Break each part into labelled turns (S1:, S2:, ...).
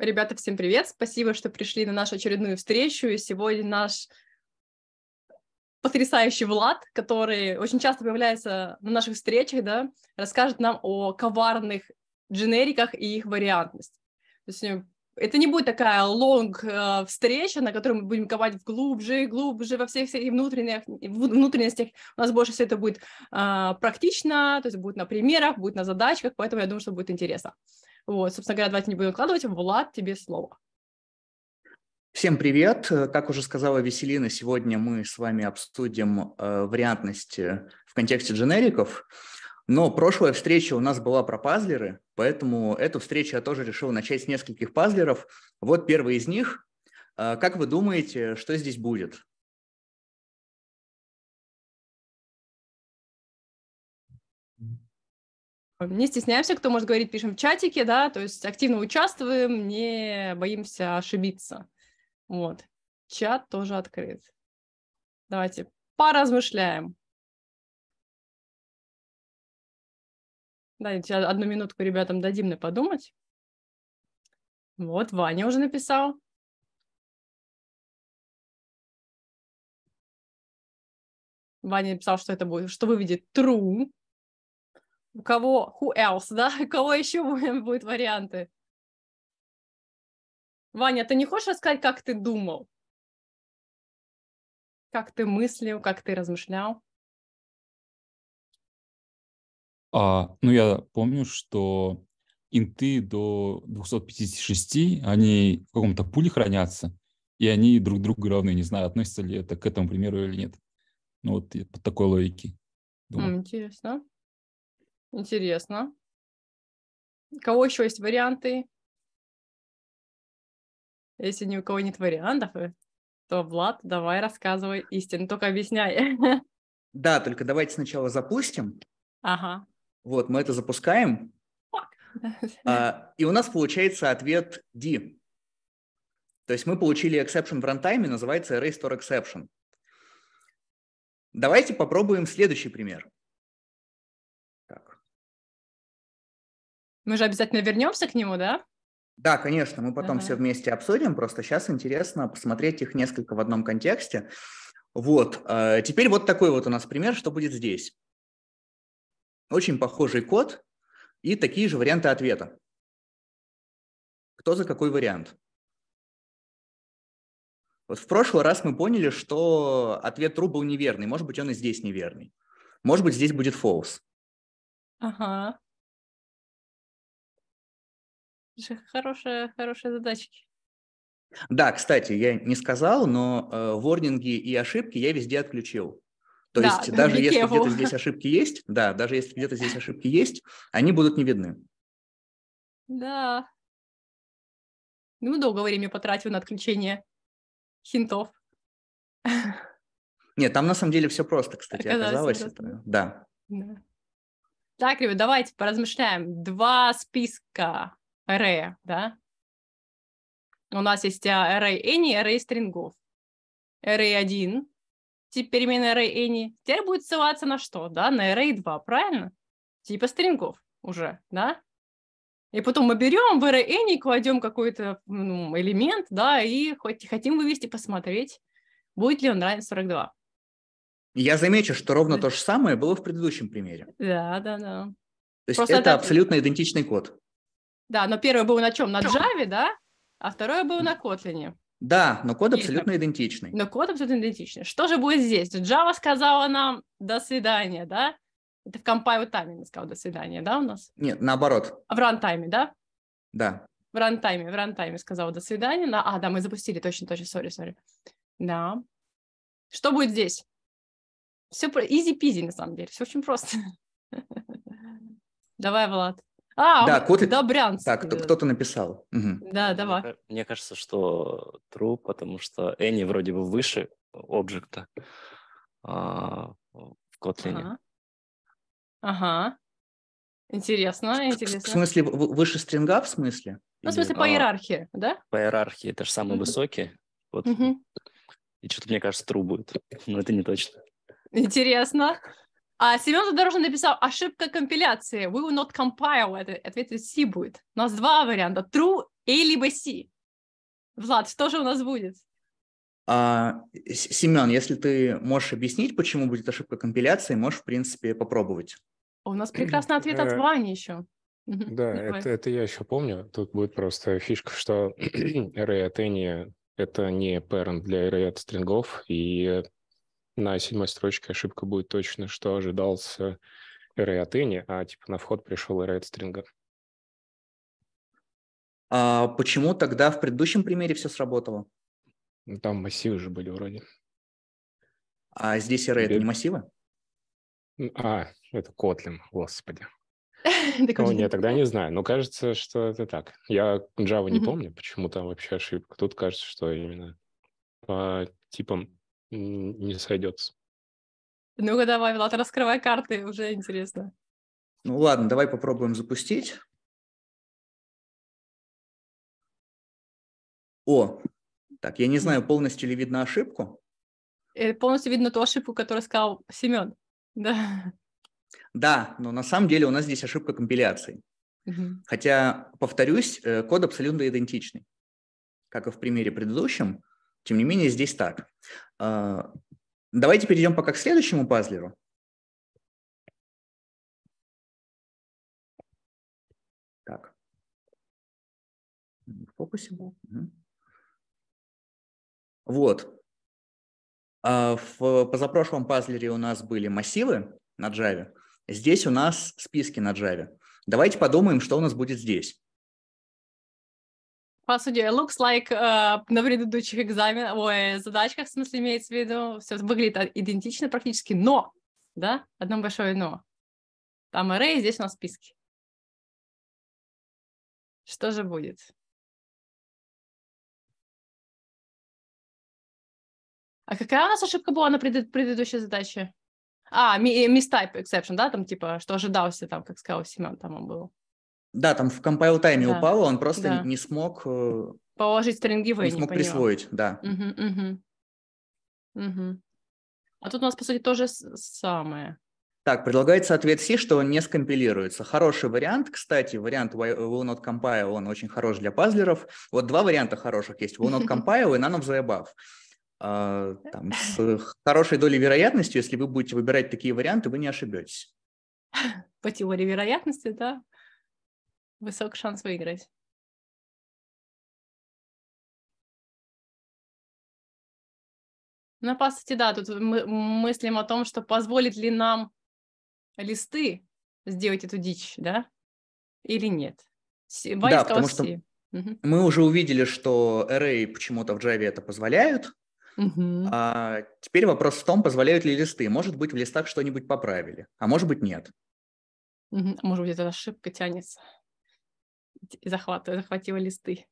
S1: Ребята, всем привет! Спасибо, что пришли на нашу очередную встречу. И сегодня наш потрясающий Влад, который очень часто появляется на наших встречах, да, расскажет нам о коварных дженериках и их вариантность. То есть э, это не будет такая лонг э, встреча, на которой мы будем ковать глубже и глубже во всех этих внутренних, внутренностях. У нас больше все это будет э, практично, то есть будет на примерах, будет на задачках, поэтому я думаю, что будет интересно. Вот, собственно говоря, давайте не будем откладывать. Влад, тебе слово.
S2: Всем привет! Как уже сказала Веселина, сегодня мы с вами обсудим э, вариантность в контексте дженериков. Но прошлая встреча у нас была про пазлеры, поэтому эту встречу я тоже решил начать с нескольких пазлеров. Вот первый из них.
S3: Э, как вы думаете, что здесь будет?
S1: Э, не стесняемся, кто может говорить, пишем в чатике, да, то есть активно участвуем, не боимся ошибиться. Вот. Чат тоже открыт. Давайте поразмышляем.
S3: Да, сейчас одну минутку ребятам дадим на подумать. Вот, Ваня уже написал. Ваня
S1: написал, что это будет, что выведет true у кого, who else, да, у кого еще будут варианты? Ваня, ты не хочешь рассказать,
S3: как ты думал? Как ты мыслил, как ты размышлял? А, ну, я помню, что инты до 256, они в каком-то пуле хранятся,
S2: и они друг другу равны. Не знаю, относится ли это к этому примеру или нет. Ну, вот под
S3: такой логике. Думаю.
S1: Интересно. Интересно. У кого еще есть варианты? Если ни у кого нет вариантов, э, то, Влад, давай рассказывай истину, только объясняй.
S2: Да, только давайте сначала запустим. Ага. Вот, мы это запускаем. А, и у нас получается ответ D. То есть мы
S3: получили exception в рантайме, называется array store exception. Давайте попробуем следующий пример.
S1: Мы же обязательно вернемся к нему, да?
S3: Да, конечно, мы потом ага. все вместе обсудим, просто сейчас
S2: интересно посмотреть их несколько в одном контексте. Вот, э, теперь вот такой вот у нас
S3: пример, что будет здесь. Очень похожий код и такие же варианты ответа. Кто за какой вариант?
S2: Вот в прошлый раз мы поняли, что ответ true был неверный. Может быть, он и здесь
S3: неверный. Может быть, здесь будет false. Ага
S1: же хорошая, хорошая задачки.
S3: Да,
S2: кстати, я не сказал, но э, ворнинги и ошибки я везде отключил.
S1: То да, есть даже если где-то здесь
S2: ошибки есть, да, даже если где-то здесь ошибки есть, они будут не видны.
S1: Да. Ну, долго время потратил на отключение хинтов.
S3: Нет, там на самом деле все просто, кстати,
S1: оказалось. оказалось это...
S3: Да. да.
S1: Так, ребят, давайте поразмышляем. Два списка array, да? У нас есть а, array any, array стрингов. Array 1, тип переменной array any, теперь будет ссылаться на что, да? На array 2, правильно? Типа стрингов уже, да? И потом мы берем в array any, кладем какой-то ну, элемент, да, и хоть хотим вывести, посмотреть, будет ли он равен 42.
S2: Я замечу, что ровно то же самое было в предыдущем примере.
S1: Да, да, да. То есть Просто это, это абсолютно
S2: идентичный код.
S1: Да, но первый был на чем? На Java, да? А второе было на Kotlin.
S2: Да, но код абсолютно Есть, идентичный.
S1: Но код абсолютно идентичный. Что же будет здесь? Java сказала нам «до свидания», да? Это в compile тайме сказал «до свидания», да, у нас?
S2: Нет, наоборот.
S1: А в рантайме, да? Да. В рантайме, в рантайме сказала «до свидания». На... А, да, мы запустили, точно, точно, сори, сори. Да. Что будет здесь? Все про... easy-peasy, на самом деле, все очень просто. Давай, Влад. А, а, да, Котлин... Добрянцев. Так, э, кто-то написал. Угу. Да, давай. Мне, кажется, что true, потому что Энни вроде бы выше объекта а, в Котлине. Ага. ага. Интересно, интересно. В смысле,
S2: выше стринга, в смысле?
S1: Ну, в смысле, по а, иерархии, да?
S2: По иерархии, это же самые mm-hmm. высокие.
S1: Вот. Mm-hmm. И что-то, мне кажется, тру будет, но это не точно. Интересно. А Семен Задорожный написал ошибка компиляции. We will not compile. Это ответ C будет. У нас два варианта. True A либо C. Влад, что же у нас будет?
S2: А, Семен, если ты можешь объяснить, почему будет ошибка компиляции, можешь, в принципе, попробовать.
S1: У нас прекрасный ответ от э, Вани еще. Да,
S2: это, это я еще помню. Тут будет просто фишка, что array от any это не parent для array от стрингов, и на седьмой строчке ошибка будет точно, что ожидался array от ini, а типа на вход пришел array от стринга. А почему тогда в предыдущем примере все сработало? Ну, там массивы же были вроде. А здесь array Без... это не массивы? А, это Kotlin, господи. Ну, нет, тогда не знаю. Но кажется, что это так. Я Java не помню, почему там вообще ошибка. Тут кажется, что именно по типам не сойдется.
S1: Ну-ка давай, Влад, раскрывай карты, уже интересно.
S3: Ну ладно, давай попробуем запустить. О, так, я не знаю, полностью ли видно ошибку.
S1: Э, полностью видно ту ошибку, которую сказал Семен. Да.
S2: Да, но на самом деле у нас здесь ошибка компиляции. Угу. Хотя, повторюсь, э, код абсолютно идентичный. Как и в примере предыдущем,
S3: тем не менее, здесь так. А, давайте перейдем пока к следующему пазлеру. Так. В фокусе был. Вот. А в позапрошлом пазлере у нас
S2: были массивы на Java. Здесь у нас списки на Java. Давайте подумаем, что у нас будет здесь
S1: по сути, looks like uh, на предыдущих экзаменах, ой, задачках, в смысле, имеется в виду, все выглядит а, идентично практически, но, да, одно большое но. Там array, здесь у нас списки.
S3: Что же будет?
S1: А какая у нас ошибка была на пред... предыдущей задаче? А, э, mistype exception, да, там типа, что ожидался, там, как сказал Семен, там он был.
S2: Да, там в compile тайме да. упало, он просто да. не, смог... Э,
S1: Положить стринги в Не смог не присвоить, да. Угу, угу. Угу. А тут у нас, по сути, тоже самое.
S2: Так, предлагается ответ C, что он не скомпилируется. Хороший вариант, кстати, вариант will not compile, он очень хорош для пазлеров. Вот два варианта хороших есть, will not compile и none of the above. А, там, с э, хорошей долей вероятности, если вы будете выбирать
S3: такие варианты, вы не ошибетесь.
S1: По теории вероятности, да?
S3: Высок шанс выиграть.
S1: Ну, по сути, да, тут мы мыслим о том, что позволит ли нам листы сделать эту дичь, да, или нет. Вайс да, потому что угу.
S2: мы уже увидели, что array почему-то в Java это позволяют, Угу. А, теперь вопрос в том, позволяют ли листы. Может быть, в листах что-нибудь поправили, а может быть, нет.
S1: Угу. Может быть, эта ошибка тянется захвата, захватила листы.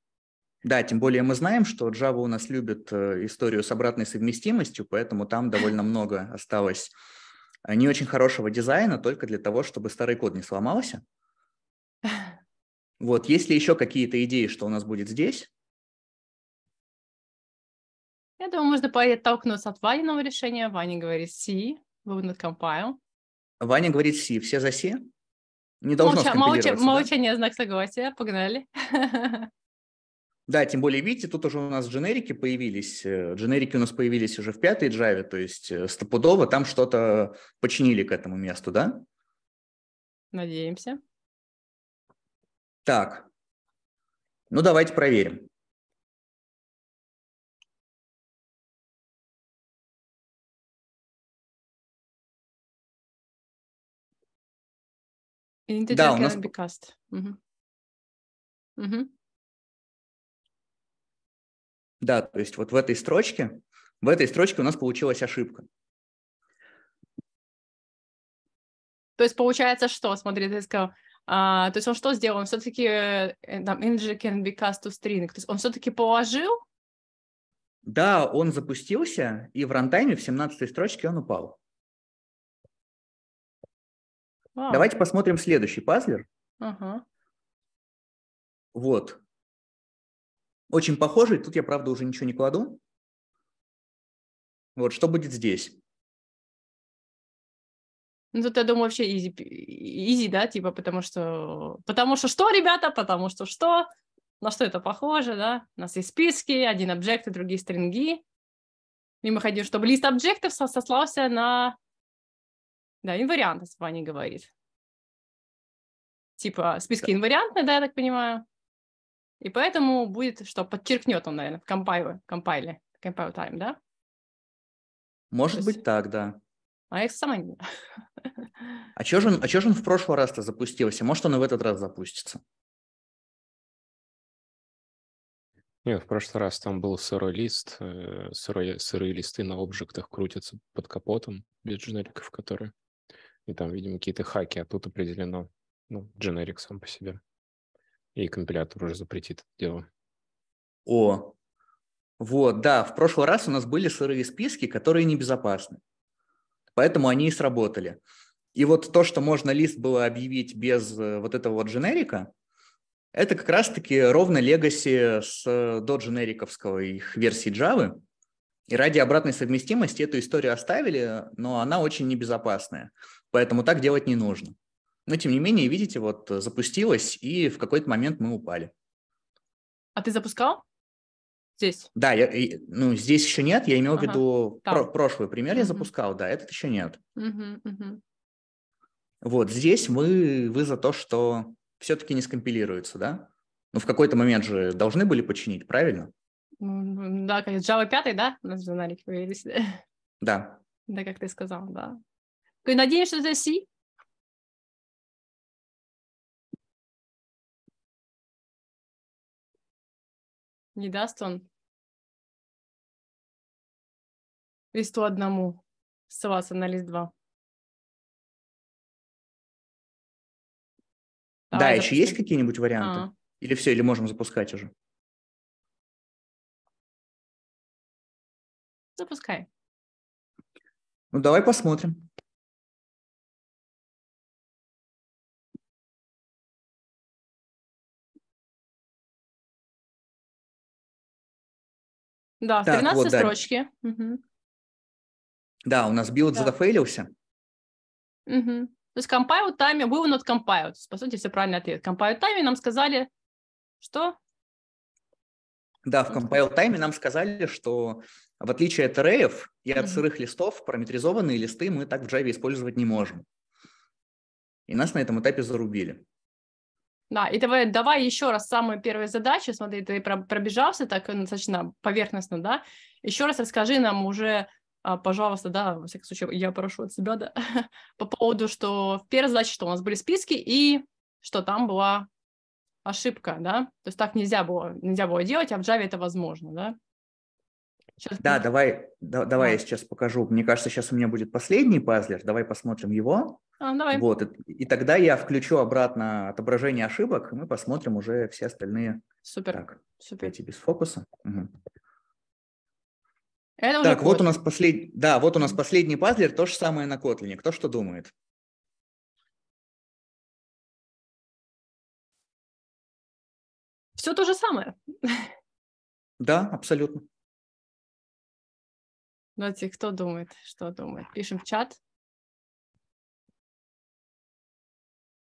S2: Да, тем более мы знаем, что Java у нас любит э, историю с обратной совместимостью, поэтому там довольно много осталось э, не очень хорошего дизайна только для того, чтобы старый код не сломался. Вот, есть ли еще какие-то идеи, что у нас будет здесь?
S1: Я думаю, можно подтолкнуться от Ваниного решения. Ваня говорит C, вы на compile.
S2: Ваня говорит C, все за C? Не ну, должно Молча, молча,
S1: да? знак согласия, погнали.
S2: Да, тем более, видите, тут уже у нас дженерики появились. Э, дженерики у нас появились уже в пятой джаве, то есть э, стопудово там что-то
S3: починили к этому месту, да?
S1: Надеемся.
S3: Так, ну давайте проверим. Integer да, у нас... be cast. Угу. Угу. Да, то есть вот в этой строчке, в этой строчке у нас получилась ошибка.
S1: То есть получается что? Смотри, ты сказал, а, то есть он что сделал? Он все-таки э, э, там integer can be cast to string. То есть он все-таки положил?
S2: Да, он запустился, и в рантайме в 17 строчке он упал.
S3: А. Давайте посмотрим следующий пазлер. Ага. Вот. Очень похожий. Тут я, правда, уже ничего не кладу. Вот, что будет здесь?
S1: Ну, тут, я думаю, вообще изи, изи, да, типа, потому что... Потому что что, ребята? Потому что что? На что это похоже, да? У нас есть списки, один объект и другие стринги. И мы хотим, чтобы лист объектов сослался на да, инвариантность Ваня говорит. Типа списки инвариантные, да, я так понимаю. И поэтому будет, что подчеркнет он, наверное, в компайле, компайле, compile time, да?
S2: Может есть... быть так, да.
S1: А их сама не
S2: А чё же он, а чё же он в прошлый раз-то запустился? Может, он и в этот раз запустится?
S3: Нет, в прошлый раз там был сырой лист, э, сырые, сырые листы на обжектах крутятся под капотом без дженериков,
S2: которые и там, видимо, какие-то хаки, а тут определено, ну, дженерик сам по себе. И компилятор уже запретит это дело. О, вот, да, в прошлый раз у нас были сырые списки, которые небезопасны. Поэтому они и сработали. И вот то, что можно лист было объявить без э, вот этого вот дженерика, это как раз-таки ровно легаси с э, до дженериковского их версии Java. И ради обратной совместимости эту историю оставили, но она очень небезопасная. Поэтому так делать не нужно. Но тем не менее, видите, вот запустилось, и в какой-то момент мы упали.
S1: А ты запускал? Здесь?
S2: Да, я, ну, здесь еще нет. Я имел ага. в виду Там. прошлый пример угу. я запускал, да, этот еще нет.
S1: Угу, угу.
S2: Вот здесь мы, вы за то, что все-таки не скомпилируется, да? Ну, в какой-то момент же должны были починить, правильно?
S1: Да, как Java 5, да? У нас в журнале говорились. Да. Да, как ты сказал, да.
S3: Canadien, je suis Не даст он и одному ссылаться на лист 2. Да, Давай еще есть какие-нибудь варианты? А-а. Или все, или можем запускать уже? Запускай. Ну, давай посмотрим.
S1: Да, так, 13 вот, строчки. Да. Угу.
S3: да, у нас билд да. зафейлился.
S1: Угу. То есть compile time, we will not compile. По сути, все правильный ответ. Compile time нам сказали, что?
S2: Да, в ну, compile time нам сказали, что в отличие от array'ев и от mm сырых листов, параметризованные листы мы так в Java использовать не можем. И нас на этом этапе зарубили.
S1: Да, и давай, давай еще раз самую первую задачу, смотри, ты пробежался так достаточно поверхностно, да, еще раз расскажи нам уже, а, пожалуйста, да, во всяком случае, я прошу от себя, да, по поводу, что в первой задаче, что у нас были списки, и что там была ошибка, да, то есть так нельзя было, нельзя было делать, а в Java это возможно, да.
S2: Сейчас да, давай, да, давай да. я сейчас покажу. Мне кажется, сейчас у меня будет последний пазлер. Давай посмотрим его.
S1: А, давай. Вот,
S2: и, и тогда я включу обратно отображение ошибок, и мы посмотрим уже все остальные. Супер. Так, супер. Эти без фокуса. Угу.
S1: Это так, вот у
S3: нас последний, да, вот у нас последний пазлер, то же самое на Котлине. Кто что думает? Все то же самое. Да, абсолютно. Давайте, ну, кто думает, что думает? Пишем в чат.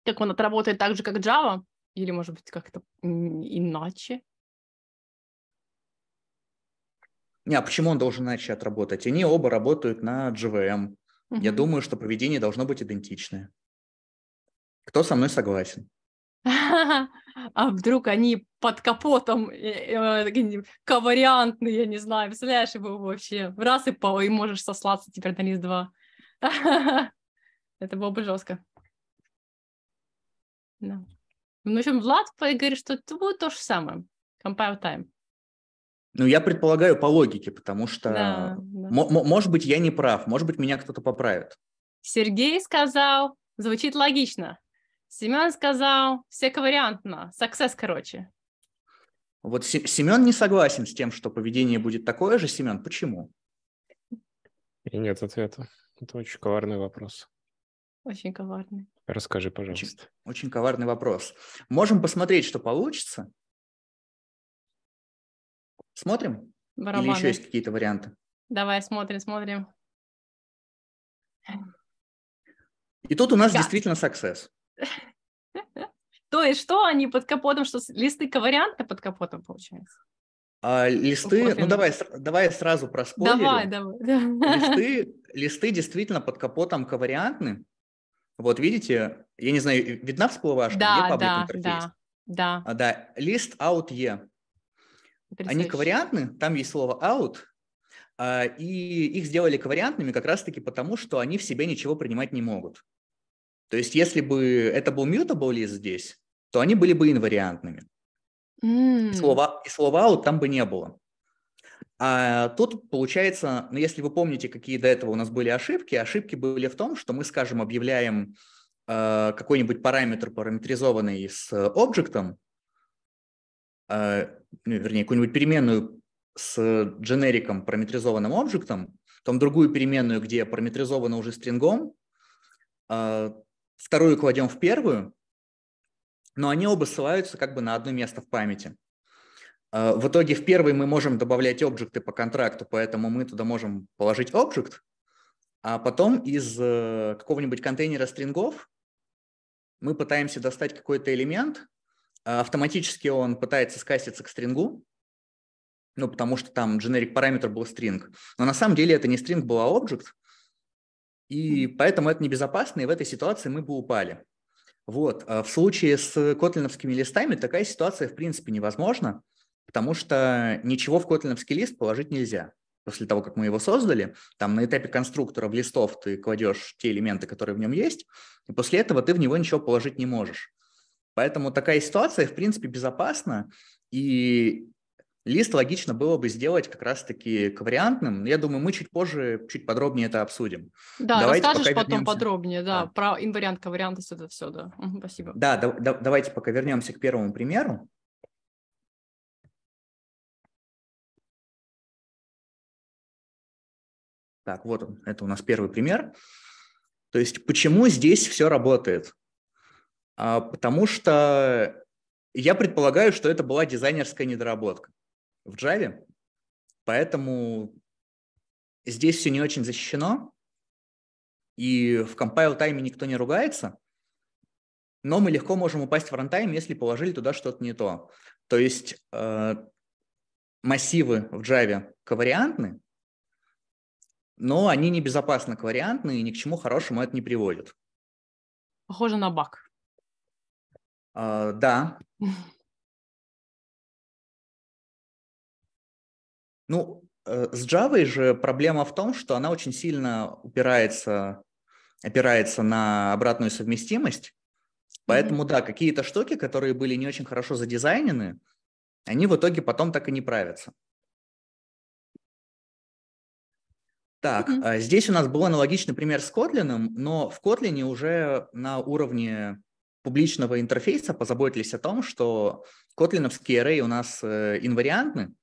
S3: Как он отработает так же, как Java? Или, может
S1: быть, как-то иначе?
S2: Не, а почему он должен иначе отработать? Они оба работают на JVM. Я думаю, что поведение должно быть идентичное. Кто со мной согласен?
S1: А вдруг они под капотом э, э, ковариантные, я не знаю, представляешь его вообще? Раз и по, и можешь сослаться теперь на лист два. Это было бы жестко. Да. Ну, в общем, Влад говорит, что это будет то же самое. Compile time.
S2: Ну, я предполагаю по логике, потому что, да, да. может быть, я не прав, может быть, меня кто-то поправит.
S1: Сергей сказал, звучит логично. Семен сказал всековариантно, success, короче.
S2: Вот Семен не согласен с тем, что поведение будет такое же. Семен, почему? И нет ответа. Это очень коварный вопрос.
S1: Очень коварный.
S2: Расскажи, пожалуйста. Очень, очень коварный вопрос. Можем посмотреть,
S3: что получится? Смотрим? Барабаны. Или еще есть какие-то варианты?
S1: Давай, смотрим, смотрим.
S2: И тут у нас да. действительно success.
S1: То есть что они под капотом, что листы коварианты под капотом получается?
S2: А, листы, ну давай, давай сразу про Давай,
S1: давай. Листы,
S2: листы действительно под капотом ковариантны. Вот видите, я не знаю, видна всплывашка? Да, да, да, да. А, да, лист out e. Они ковариантны, там есть слово out, а, и их сделали ковариантными как раз-таки потому, что они в себе ничего принимать не могут. То есть, если бы это был mutable лист здесь, то они были бы инвариантными. Mm. слова, и слова out там бы не было. А тут получается, ну, если вы помните, какие до этого у нас были ошибки, ошибки были в том, что мы, скажем, объявляем э, какой-нибудь параметр, параметризованный с э, объектом, э, ну, вернее, какую-нибудь переменную с дженериком, параметризованным объектом, там другую переменную, где параметризовано уже стрингом, э, вторую кладем в первую, но они оба ссылаются как бы на одно место в памяти. А, в итоге в первый мы можем добавлять объекты по контракту, поэтому мы туда можем положить объект, а потом из э, какого-нибудь контейнера стрингов мы пытаемся достать какой-то элемент, а автоматически он пытается скаститься к стрингу, ну, потому что там generic параметр был string. Но на самом деле это не string, была object, и поэтому это небезопасно, и в этой ситуации мы бы упали. Вот. А в случае с котлиновскими листами такая ситуация в принципе невозможна, потому что ничего в котлиновский лист положить нельзя. После того, как мы его создали, там на этапе конструктора в листов ты кладешь те элементы, которые в нем есть, и после этого ты в него ничего положить не можешь. Поэтому такая ситуация, в принципе, безопасна, и Лист логично было бы сделать как раз-таки ковариантным. Я думаю, мы чуть позже, чуть подробнее это обсудим.
S1: Да, давайте расскажешь потом вернемся... подробнее, да, да. про инвариант, ковариантность, это все, да. Угу, спасибо. Да,
S3: да, да, давайте пока вернемся к первому примеру. Так, вот он, это у нас первый пример. То
S2: есть почему здесь все работает? А, потому что я предполагаю, что это была дизайнерская недоработка в Java, поэтому здесь все не очень защищено, и в compile тайме никто не ругается, но мы легко можем упасть в рантайм, если положили туда что-то не то. То есть э, массивы в Java ковариантны, но они небезопасно ковариантны и ни к чему хорошему это не
S3: приводит. Похоже на баг. Э, да, Ну, э, с Java же проблема в том, что она очень сильно упирается,
S2: опирается на обратную совместимость. Поэтому, mm-hmm. да, какие-то штуки, которые были не очень хорошо задизайнены, они в итоге потом так и не правятся. Так, mm-hmm. здесь у нас был аналогичный пример с Kotlin, но в Kotlin уже на уровне публичного интерфейса позаботились о том, что котлиновские array у нас э, инвариантны,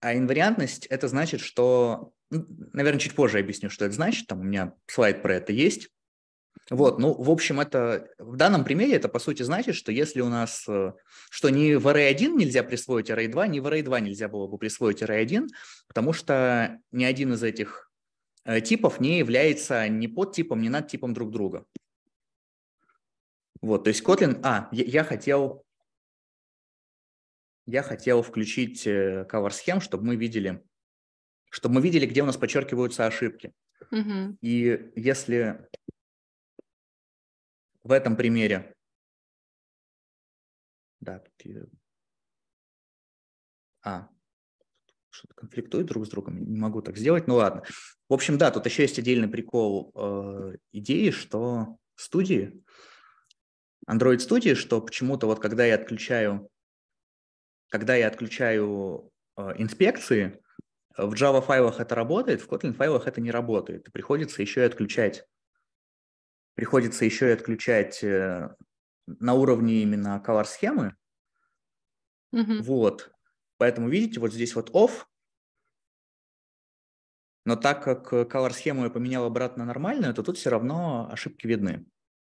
S2: а инвариантность – это значит, что… Ну, Наверное, чуть позже объясню, что это значит. Там у меня слайд про это есть. Вот, ну, в общем, это в данном примере это, по сути, значит, что если у нас, э, что ни в array 1 нельзя присвоить array 2, ни в array 2 нельзя было бы присвоить array 1, потому что ни один из этих э, типов не является ни под типом, ни над типом друг друга. Вот, то есть Kotlin... А, я хотел я хотел включить э, cover схем, чтобы мы видели,
S3: чтобы мы видели, где у нас подчеркиваются ошибки. Угу. И если в этом примере, да, а, что-то конфликтует друг
S2: с другом, не могу так сделать, ну ладно. В общем, да, тут еще есть отдельный прикол э, идеи, что студии, Android студии, что почему-то вот когда я отключаю когда я отключаю э, инспекции, в Java файлах это работает, в Kotlin файлах это не работает. Приходится еще и отключать. Приходится еще и отключать э, на уровне именно color схемы. Угу. Вот. Поэтому видите, вот здесь вот off. Но так как color схему я поменял обратно нормальную, то тут все равно ошибки видны.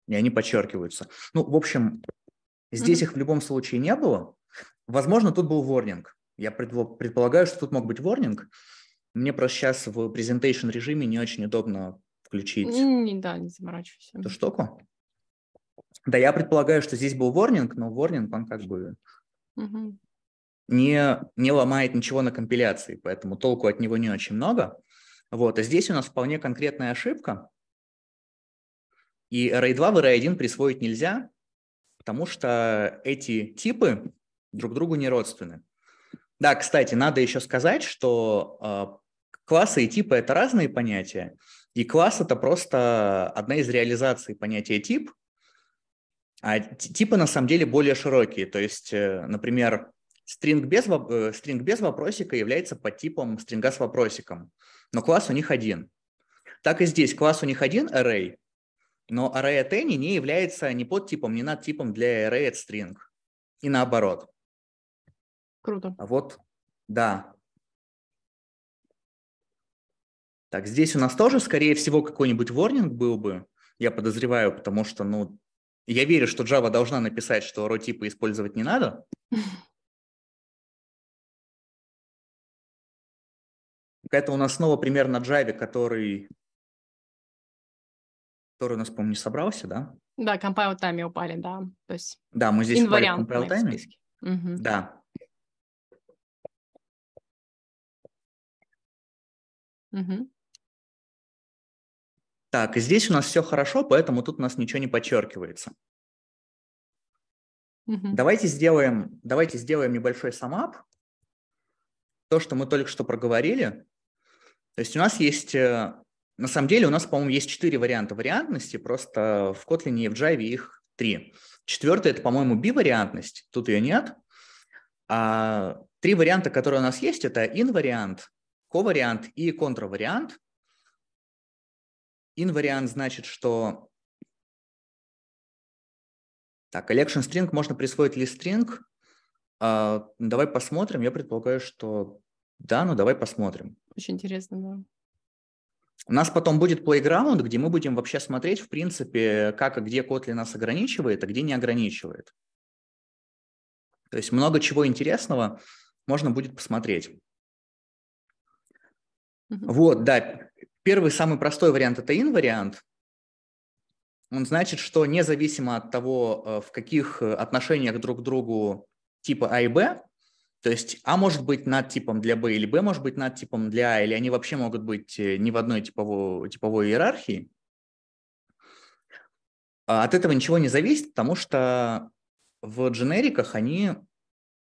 S2: И они подчеркиваются. Ну, в общем, здесь угу. их в любом случае не было. Возможно, тут был ворнинг. Я предполагаю, что тут мог быть ворнинг. Мне просто сейчас в презентейшн режиме не очень удобно включить...
S1: Не, да, не заморачивайся. Эту
S2: штуку. Да, я предполагаю, что здесь был ворнинг, но ворнинг, он как бы угу. не, не ломает ничего на компиляции, поэтому толку от него не очень много. Вот, а здесь у нас вполне конкретная ошибка. И array 2 в array 1 присвоить нельзя, потому что эти типы друг другу не родственны. Да, кстати, надо еще сказать, что а, классы и типы – это разные понятия, и класс – это просто одна из реализаций понятия тип, а типы на самом деле более широкие. То есть, э, например, стринг без, э, стринг без вопросика является подтипом стринга с вопросиком, но класс у них один. Так и здесь класс у них один array, но array от any не является ни подтипом, ни надтипом для array от string. И
S3: наоборот. Круто. А Вот, да. Так, здесь у нас тоже, скорее всего, какой-нибудь ворнинг был бы, я подозреваю, потому что, ну, я верю, что Java должна написать, что RO-типы использовать не надо. Это у нас снова пример на Java, который, который у
S2: нас, по-моему, не собрался, да?
S1: Да, compile time упали, да. То есть
S2: да, мы здесь упали в compile time.
S1: Угу.
S3: Да. Угу. Так, и здесь у нас все хорошо, поэтому тут у нас ничего не подчеркивается. Угу. Давайте,
S2: сделаем, давайте сделаем небольшой самап. То, что мы только что проговорили. То есть у нас есть, э, на самом деле у нас, по-моему, есть четыре варианта вариантности, просто в Kotlin и в Java их три. Четвертый это, по-моему, бивариантность, тут ее нет. А три варианта, которые у нас есть, это in вариант
S3: ковариант и контравариант. Инвариант значит, что так, collection string можно присвоить лист string.
S2: А, давай посмотрим. Я предполагаю, что да, ну давай посмотрим.
S1: Очень интересно, да.
S2: У нас потом будет playground, где мы будем вообще смотреть, в принципе, как и где Kotlin нас ограничивает, а где не ограничивает. То есть много чего интересного можно будет посмотреть. Вот, да. Первый самый простой вариант – это вариант. Он значит, что независимо от того, э, в каких э, отношениях друг к другу типа А и Б, то есть А может быть над типом для Б или Б может быть над типом для А, или они вообще могут быть э, не в одной типовой, типовой иерархии, а от этого ничего не зависит, потому что в дженериках они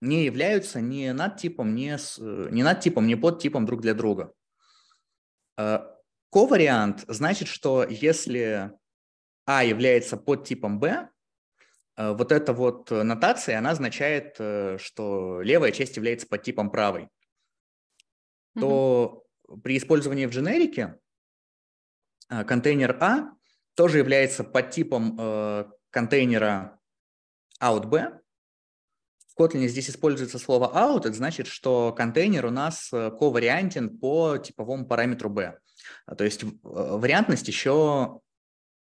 S2: не являются ни над типом, ни, с, ни над типом, ни под типом друг для друга. Э, ковариант значит, что если А является подтипом Б, э, вот эта вот нотация, она означает, э, что левая часть является подтипом правой. То mm при использовании в дженерике контейнер А тоже является подтипом контейнера out а B, в Kotlin здесь используется слово out, это значит, что контейнер у нас э, ковариантен по типовому параметру b. А, то есть э, вариантность еще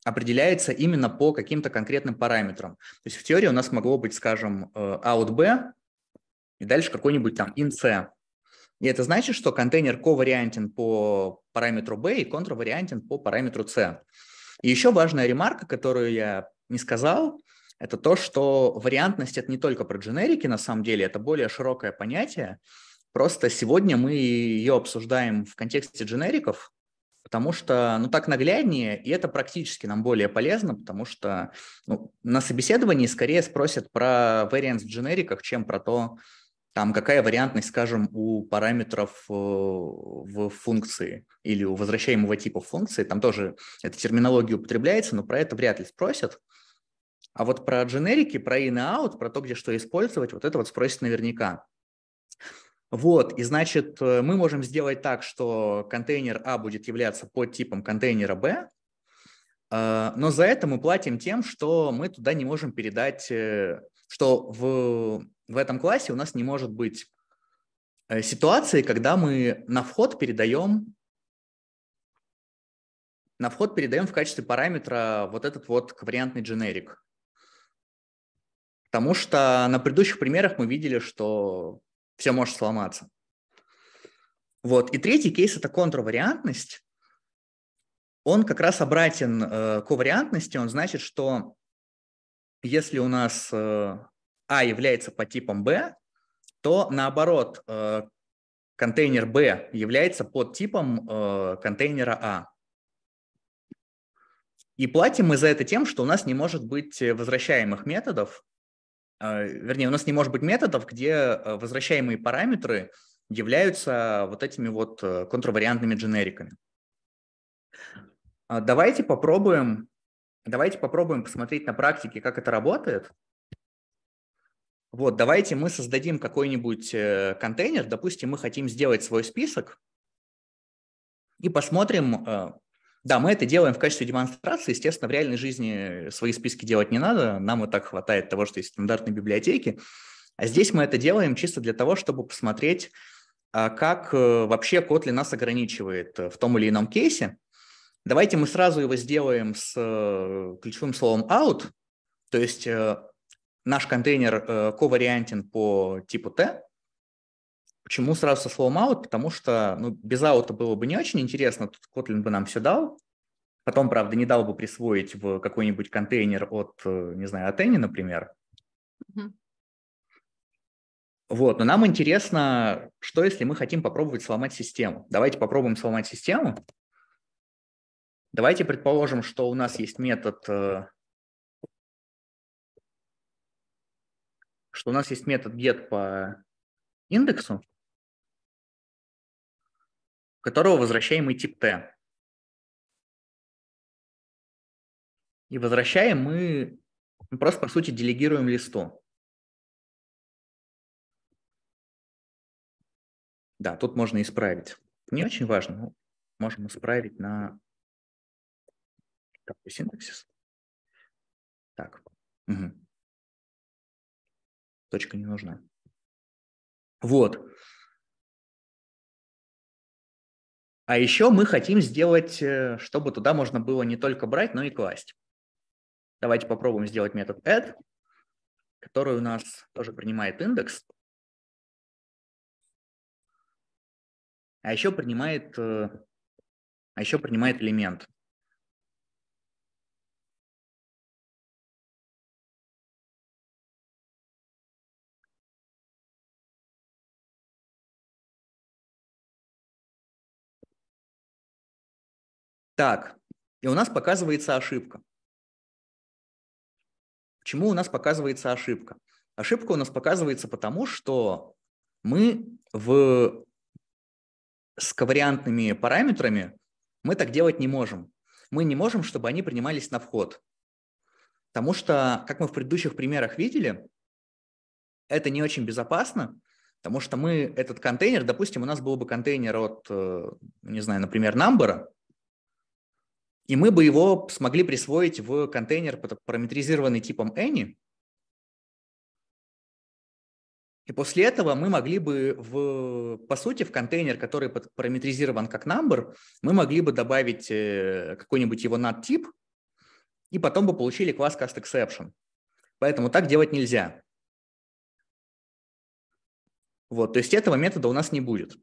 S2: определяется именно по каким-то конкретным параметрам. То есть в теории у нас могло быть, скажем, э, out b и дальше какой-нибудь там in c. И это значит, что контейнер ковариантен по параметру b и контравариантен по параметру c. И еще важная ремарка, которую я не сказал, это то, что вариантность – это не только про дженерики, на самом деле, это более широкое понятие. Просто сегодня мы ее обсуждаем в контексте дженериков, потому что, ну, так нагляднее, и это практически нам более полезно, потому что ну, на собеседовании скорее спросят про variance в дженериках, чем про то, там, какая вариантность, скажем, у параметров э, в функции или у возвращаемого типа функции. Там тоже эта терминология употребляется, но про это вряд ли спросят. А вот про дженерики, про in и out, про то, где что использовать, вот это вот спросит наверняка. Вот, и значит, э, мы можем сделать так, что контейнер А будет являться под типом контейнера Б, э, но за это мы платим тем, что мы туда не можем передать, э, что в, в этом классе у нас не может быть ситуации, когда мы на вход передаем на вход передаем в качестве параметра вот этот вот ковариантный дженерик. Потому что на предыдущих примерах мы видели, что все может сломаться. Вот. И третий кейс – это контрвариантность. Он как раз обратен э, ковариантности. Он значит, что если у нас э, А является по типам Б, то наоборот, э, контейнер Б является под типом э, контейнера А. И платим мы за это тем, что у нас не может быть э, возвращаемых методов, а, вернее, у нас не может быть методов, где э, возвращаемые параметры являются вот этими вот э, контравариантными дженериками. А, давайте попробуем, давайте попробуем посмотреть на практике, как это работает. Вот, давайте мы создадим какой-нибудь э, контейнер, допустим, мы хотим сделать свой список и посмотрим, да, мы это делаем в качестве демонстрации. Естественно, в реальной жизни свои списки делать не надо. Нам и так хватает того, что есть стандартные библиотеки. А здесь мы это делаем чисто для того, чтобы посмотреть, а, как э, вообще Kotlin нас ограничивает э, в том или ином кейсе. Давайте мы сразу его сделаем с э, ключевым словом out, то есть наш контейнер ковариантен по типу T, Почему сразу со словом out? Потому что ну, без аута было бы не очень интересно, тут Kotlin бы нам все дал. Потом, правда, не дал бы присвоить в какой-нибудь контейнер от, э, не знаю, от Any, например. Mm-hmm. Вот, но нам интересно, что если мы хотим попробовать сломать систему. Давайте попробуем сломать систему. Давайте предположим, что у нас есть метод,
S3: э, что у нас есть метод get по индексу которого возвращаемый тип Т. И возвращаем мы, мы просто, по сути, делегируем листу. Да, тут можно исправить. Не очень важно, но можем исправить на какой синтаксис. Так. Угу. Точка не нужна. Вот. А еще мы хотим сделать, э, чтобы туда можно было не только брать, но и класть. Давайте попробуем сделать метод add, который у нас тоже принимает индекс. А еще принимает, э, а еще принимает элемент. Так, и у нас показывается ошибка. Почему у нас показывается ошибка? Ошибка у нас показывается
S2: потому, что мы в... с ковариантными параметрами мы так делать не можем. Мы не можем, чтобы они принимались на вход. Потому что, как мы в предыдущих примерах видели, это не очень безопасно, потому что мы этот контейнер, допустим, у нас был бы контейнер от, э, не знаю, например, number, и мы бы его смогли присвоить в контейнер, параметризированный типом any. И после этого мы могли бы, в, по сути, в контейнер, который параметризирован как number, мы могли бы добавить э, какой-нибудь его над-тип,
S3: и потом бы получили класс CastException. Поэтому так делать нельзя. Вот, то есть этого метода у нас не будет.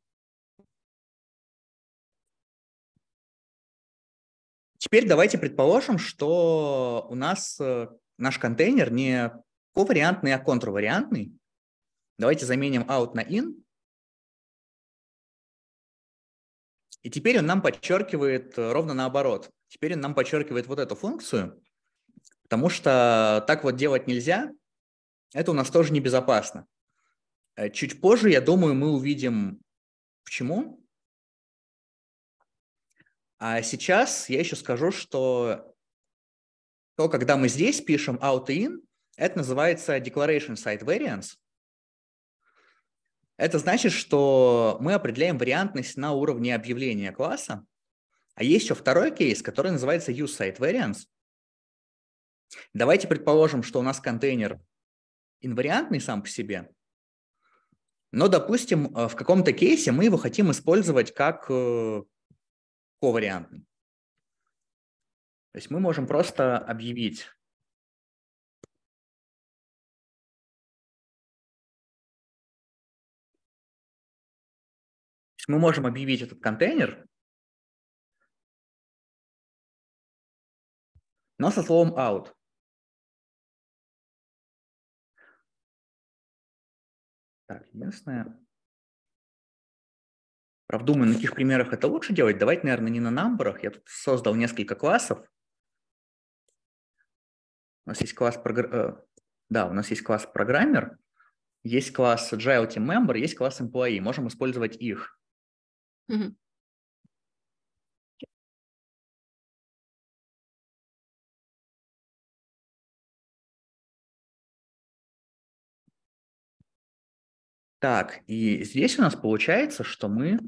S3: Теперь давайте предположим, что
S2: у нас э, наш контейнер не ковариантный, а контрвариантный. Давайте заменим out на in. И теперь он нам подчеркивает э, ровно наоборот. Теперь он нам подчеркивает вот эту функцию, потому что так вот делать нельзя. Это у нас тоже небезопасно. Э, чуть позже, я думаю, мы увидим, почему. А сейчас я еще скажу, что то, когда мы здесь пишем out и in, это называется declaration side variance. Это значит, что мы определяем вариантность на уровне объявления класса. А есть еще второй кейс, который называется use side variance. Давайте предположим, что у нас контейнер инвариантный сам по себе, но, допустим, э, в каком-то кейсе мы его хотим использовать как
S3: э, ковариантный. То есть мы можем просто объявить мы можем объявить этот контейнер, но со словом out. Так, единственное, Правда, думаю, на каких примерах это лучше делать? Давайте, наверное, не на намбарах. Я тут создал несколько классов.
S2: У нас есть класс прогр... Э, да, у нас есть класс программер,
S3: есть класс Agile Team Member, есть класс Employee. Можем использовать их. Так, и здесь у нас получается, что мы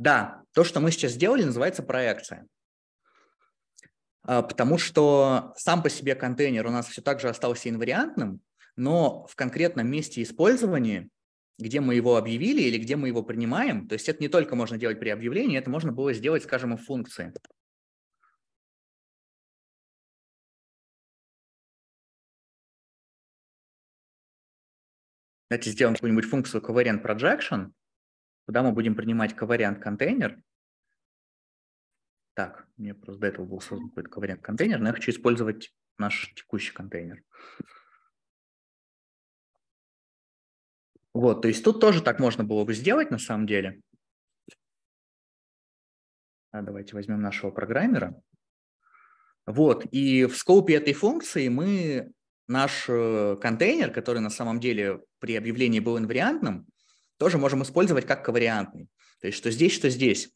S3: да, то, что мы сейчас сделали, называется проекция.
S2: А, потому что сам по себе контейнер у нас все так же остался инвариантным, но в конкретном месте использования, где мы его объявили или где мы его принимаем,
S3: то есть это не только можно делать при объявлении, это можно было сделать, скажем, в функции. Давайте сделаем какую-нибудь функцию covariant projection куда мы будем принимать ковариант контейнер. Так, мне просто до этого был
S2: создан какой-то ковариант контейнер, но я хочу использовать наш текущий контейнер.
S3: Вот, то есть тут тоже так можно было бы сделать на самом деле. А давайте возьмем нашего программера.
S2: Вот, и в скопе этой функции мы наш э, контейнер, который на самом деле при объявлении был инвариантным, тоже можем использовать как ковариантный. То есть что здесь, что здесь.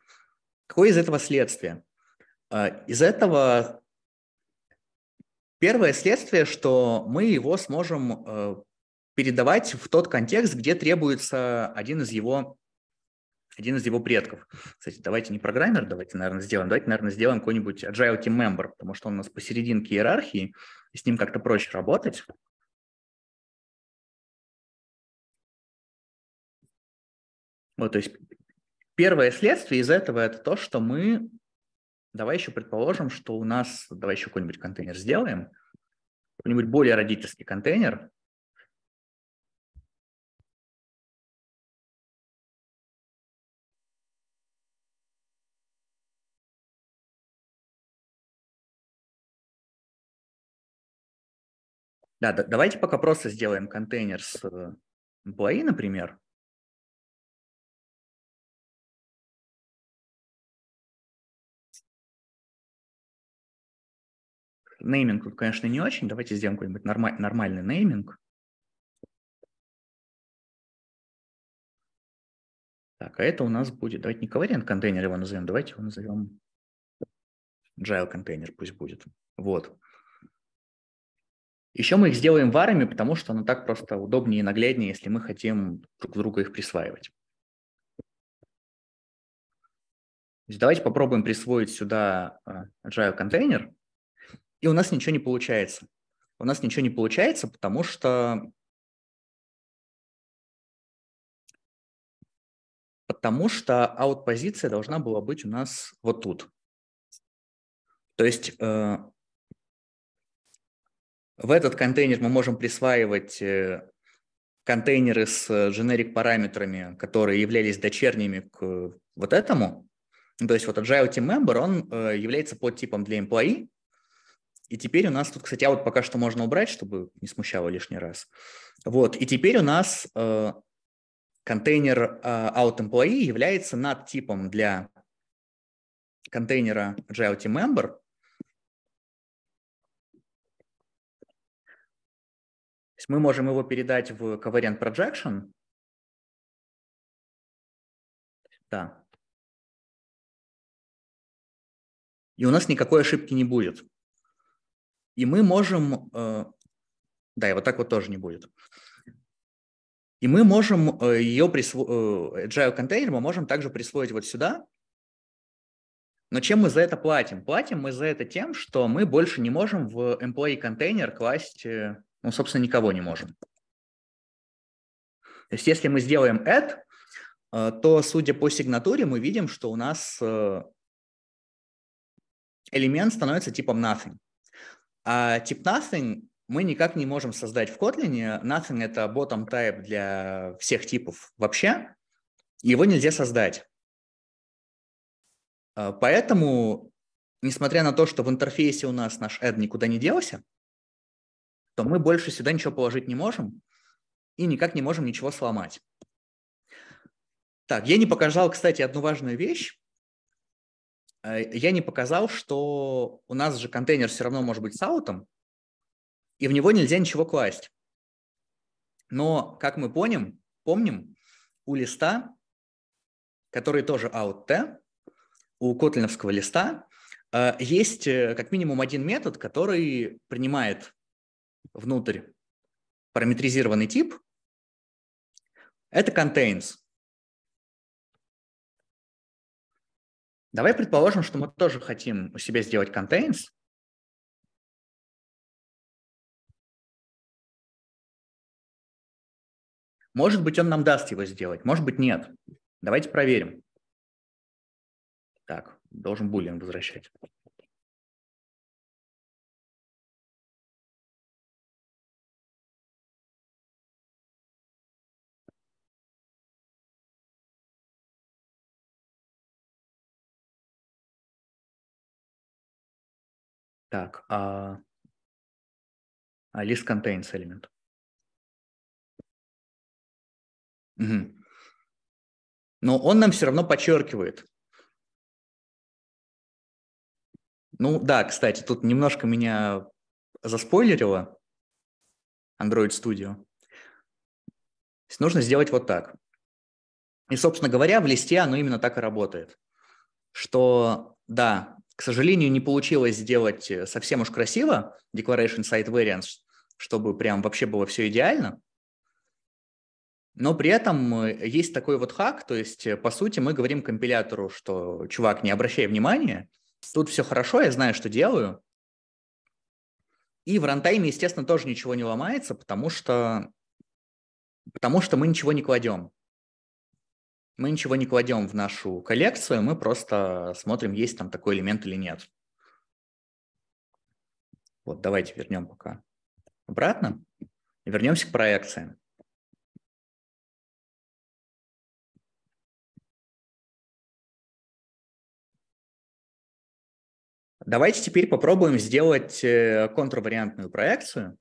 S2: Какое из этого следствие? А, из этого первое следствие, что мы его сможем э, передавать в тот контекст, где требуется один из его один из его предков. Кстати, давайте не программер, давайте, наверное, сделаем. Давайте, наверное, сделаем какой-нибудь agile
S3: team member, потому что он у нас посерединке иерархии, и с ним как-то проще работать. Вот, то есть первое следствие из этого это то, что мы, давай еще предположим, что у нас, давай еще какой-нибудь контейнер сделаем, какой-нибудь более родительский контейнер, Да, да, давайте пока просто сделаем контейнер с Play, э, например. Нейминг, конечно, не очень. Давайте сделаем какой-нибудь норма- нормальный нейминг. Так, а это у нас будет, давайте не ковариант контейнер его назовем, давайте его назовем Agile
S2: контейнер пусть будет. Вот. Еще мы их сделаем варами, потому что оно так просто удобнее и нагляднее, если мы хотим друг друга их присваивать. Давайте попробуем присвоить сюда э, Agile
S3: контейнер. И у нас ничего не получается. У нас ничего не получается, потому что... Потому что аут-позиция должна была быть у нас вот тут.
S2: То есть э, в этот контейнер мы можем присваивать э, контейнеры с generic параметрами, которые являлись дочерними к вот этому. То есть вот Agile Team Member, он э, является подтипом для employee, и теперь у нас тут, кстати, а вот пока что можно убрать, чтобы не смущало лишний раз. Вот, и теперь у нас э, контейнер э, employee
S3: является над типом для контейнера member. То есть мы можем его передать в Covariant Projection. Да. И у нас никакой ошибки не будет. И мы можем... Э, да, и вот так вот тоже не
S2: будет. И мы можем э, ее присвоить... Э, agile контейнер мы можем также присвоить вот сюда. Но чем мы за это платим? Платим мы за это тем, что мы больше не можем в employee контейнер класть, ну, собственно, никого не можем. То есть если мы сделаем add, то, судя по сигнатуре, мы видим, что у нас элемент становится типом nothing. А тип nothing мы никак не можем создать в Kotlin. Nothing – это bottom type для всех типов вообще. Его нельзя создать. А, поэтому, несмотря на то, что в интерфейсе у нас наш add никуда не делся, то мы больше сюда ничего положить не можем и никак не можем ничего сломать. Так, я не показал, кстати, одну важную вещь. Э, я не показал, что у нас же контейнер все равно может быть с аутом, и в него нельзя ничего класть. Но, как мы помним, помним, у листа, который тоже out t, у котлиновского листа, э, есть э, как минимум один метод, который принимает внутрь
S3: параметризированный тип. Это contains. Давай предположим, что мы тоже хотим у себя сделать контейнс. Может быть, он нам даст его сделать, может быть, нет. Давайте проверим. Так, должен буллинг возвращать. Так, а, а list contains элемент. Угу. Но он нам все равно подчеркивает. Ну да, кстати, тут немножко меня заспойлерило Android Studio.
S2: Нужно сделать вот так. И, собственно говоря, в листе оно именно так и работает. Что да, к сожалению, не получилось сделать э, совсем уж красиво declaration site variance, чтобы прям вообще было все идеально. Но при этом э, есть такой вот хак, то есть, э, по сути, мы говорим компилятору, что, чувак, не обращай внимания, тут все хорошо, я знаю, что делаю. И в рантайме, естественно, тоже ничего не ломается, потому что, потому что мы ничего не кладем мы ничего не кладем в нашу коллекцию, мы просто смотрим, есть там такой элемент или нет.
S3: Вот, давайте вернем пока обратно вернемся к проекциям. Давайте теперь попробуем сделать э, контрвариантную проекцию.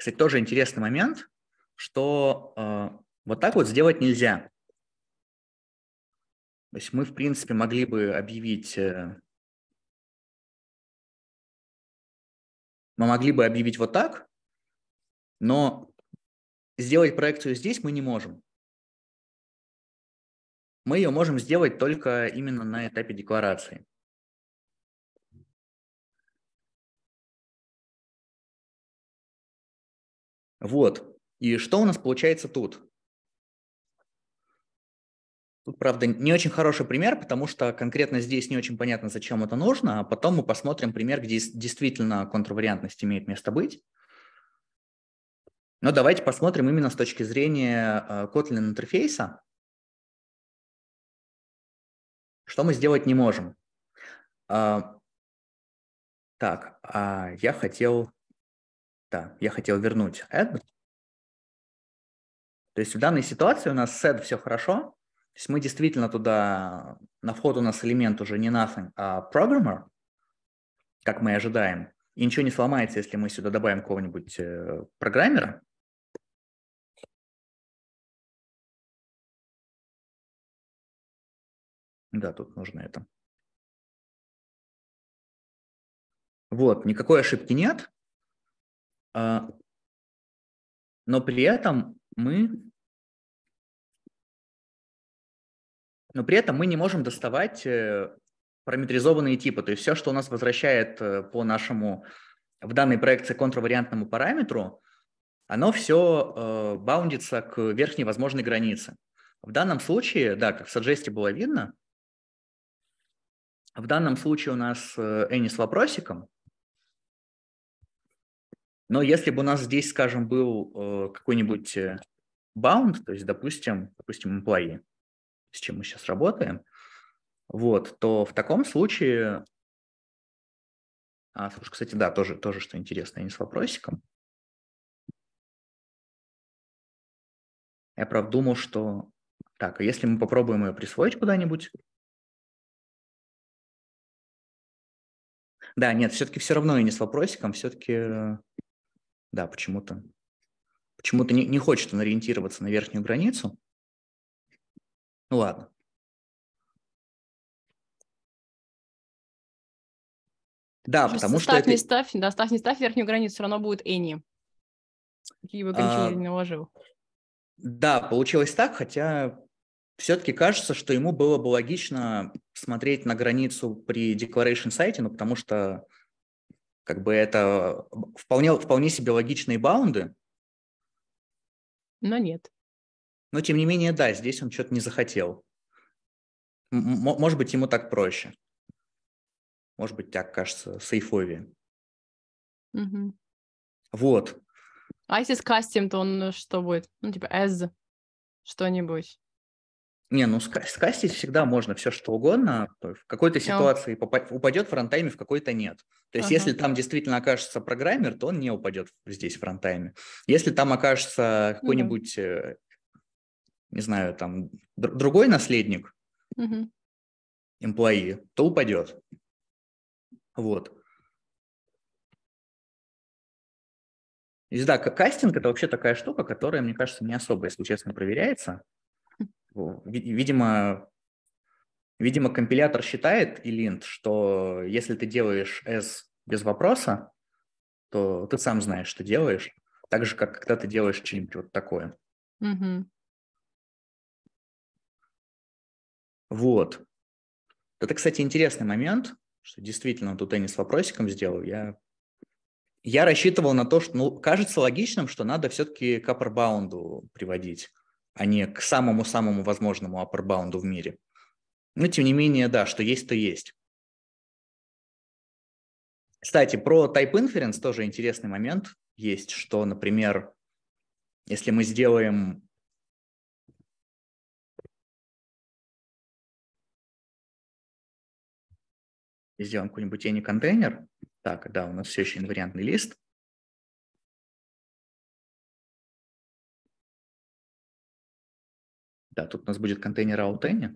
S3: Кстати, тоже интересный момент, что э, вот так вот сделать нельзя. То есть мы, в принципе, могли бы объявить, э, мы могли бы объявить вот так, но сделать проекцию здесь мы не можем. Мы ее можем сделать только именно на этапе декларации. Вот. И что у нас получается тут? Тут, правда, не очень хороший пример, потому что конкретно здесь не очень
S2: понятно, зачем это нужно, а потом мы посмотрим пример, где действительно контрвариантность имеет место быть.
S3: Но давайте посмотрим именно с точки зрения э, Kotlin интерфейса, что мы сделать не можем. А, так, а я хотел да, я хотел вернуть add. То есть в данной ситуации у
S2: нас с все хорошо. То есть мы действительно туда, на вход у нас элемент уже не nothing,
S3: а programmer, как мы ожидаем. И ничего не сломается, если мы сюда добавим кого-нибудь э, программера. Да, тут нужно это. Вот, никакой ошибки нет. А, но при этом мы но при этом мы не можем доставать э,
S2: параметризованные типы. То есть все, что у нас возвращает э, по нашему в данной проекции контравариантному параметру, оно все э, баундится к верхней возможной границе. В данном случае, да, как в саджесте было видно, в данном случае у нас Энни с вопросиком, но если бы у нас здесь, скажем, был э, какой-нибудь bound, э, то есть, допустим, допустим, employee, с чем мы сейчас работаем, вот, то в таком
S3: случае... А, слушай, кстати, да, тоже, тоже что интересно, я не с вопросиком. Я, правда, думал, что... Так, а если мы попробуем ее присвоить куда-нибудь? Да, нет, все-таки все равно и не с вопросиком, все-таки э, да, почему-то почему-то не, не хочет он ориентироваться на верхнюю границу. Ну ладно. Да, Сейчас потому ставь, что... Это... Не
S1: ставь, да, ставь, не ставь верхнюю границу, все равно будет Эни. Какие бы ограничения а, не наложил.
S3: Да, получилось так,
S2: хотя все-таки кажется, что ему было бы логично смотреть на границу при declaration сайте, ну, потому что как бы это э, вполне, вполне себе логичные баунды.
S1: Но нет. Но тем не
S2: менее, да, здесь он что-то не захотел. М- может быть, ему так проще. Может быть, так кажется сейфовее. Угу. Вот.
S1: А если с кастем, то он э, что будет? Ну, типа, as что-нибудь.
S2: Не, ну ска- скастить всегда можно все что угодно. В какой-то ситуации попа- упадет в рантайме, в какой-то нет. То есть, uh-huh. если там действительно окажется программер, то он не упадет здесь в рантайме. Если там окажется ну какой-нибудь, uh-huh. не
S3: знаю, там др- другой наследник, uh-huh. то упадет. Вот. И да, кастинг это вообще такая штука, которая, мне кажется, не особо, если честно, проверяется.
S2: Видимо, видимо, компилятор считает и линт, что если ты делаешь S без вопроса, то ты сам знаешь,
S3: что делаешь, так же, как когда ты делаешь что-нибудь вот такое. Угу. Вот. Это, кстати, интересный
S2: момент, что действительно тут я не с вопросиком сделал. Я, я рассчитывал на то, что, ну, кажется логичным, что надо все-таки капербаунду приводить а не к самому-самому возможному аппербаунду в мире. Но тем не менее, да, что есть, то есть. Кстати, про Type Inference тоже интересный момент
S3: есть, что, например, если мы сделаем сделаем какой-нибудь any контейнер, так, да, у нас все еще инвариантный лист – Да, тут у нас будет контейнер Outany.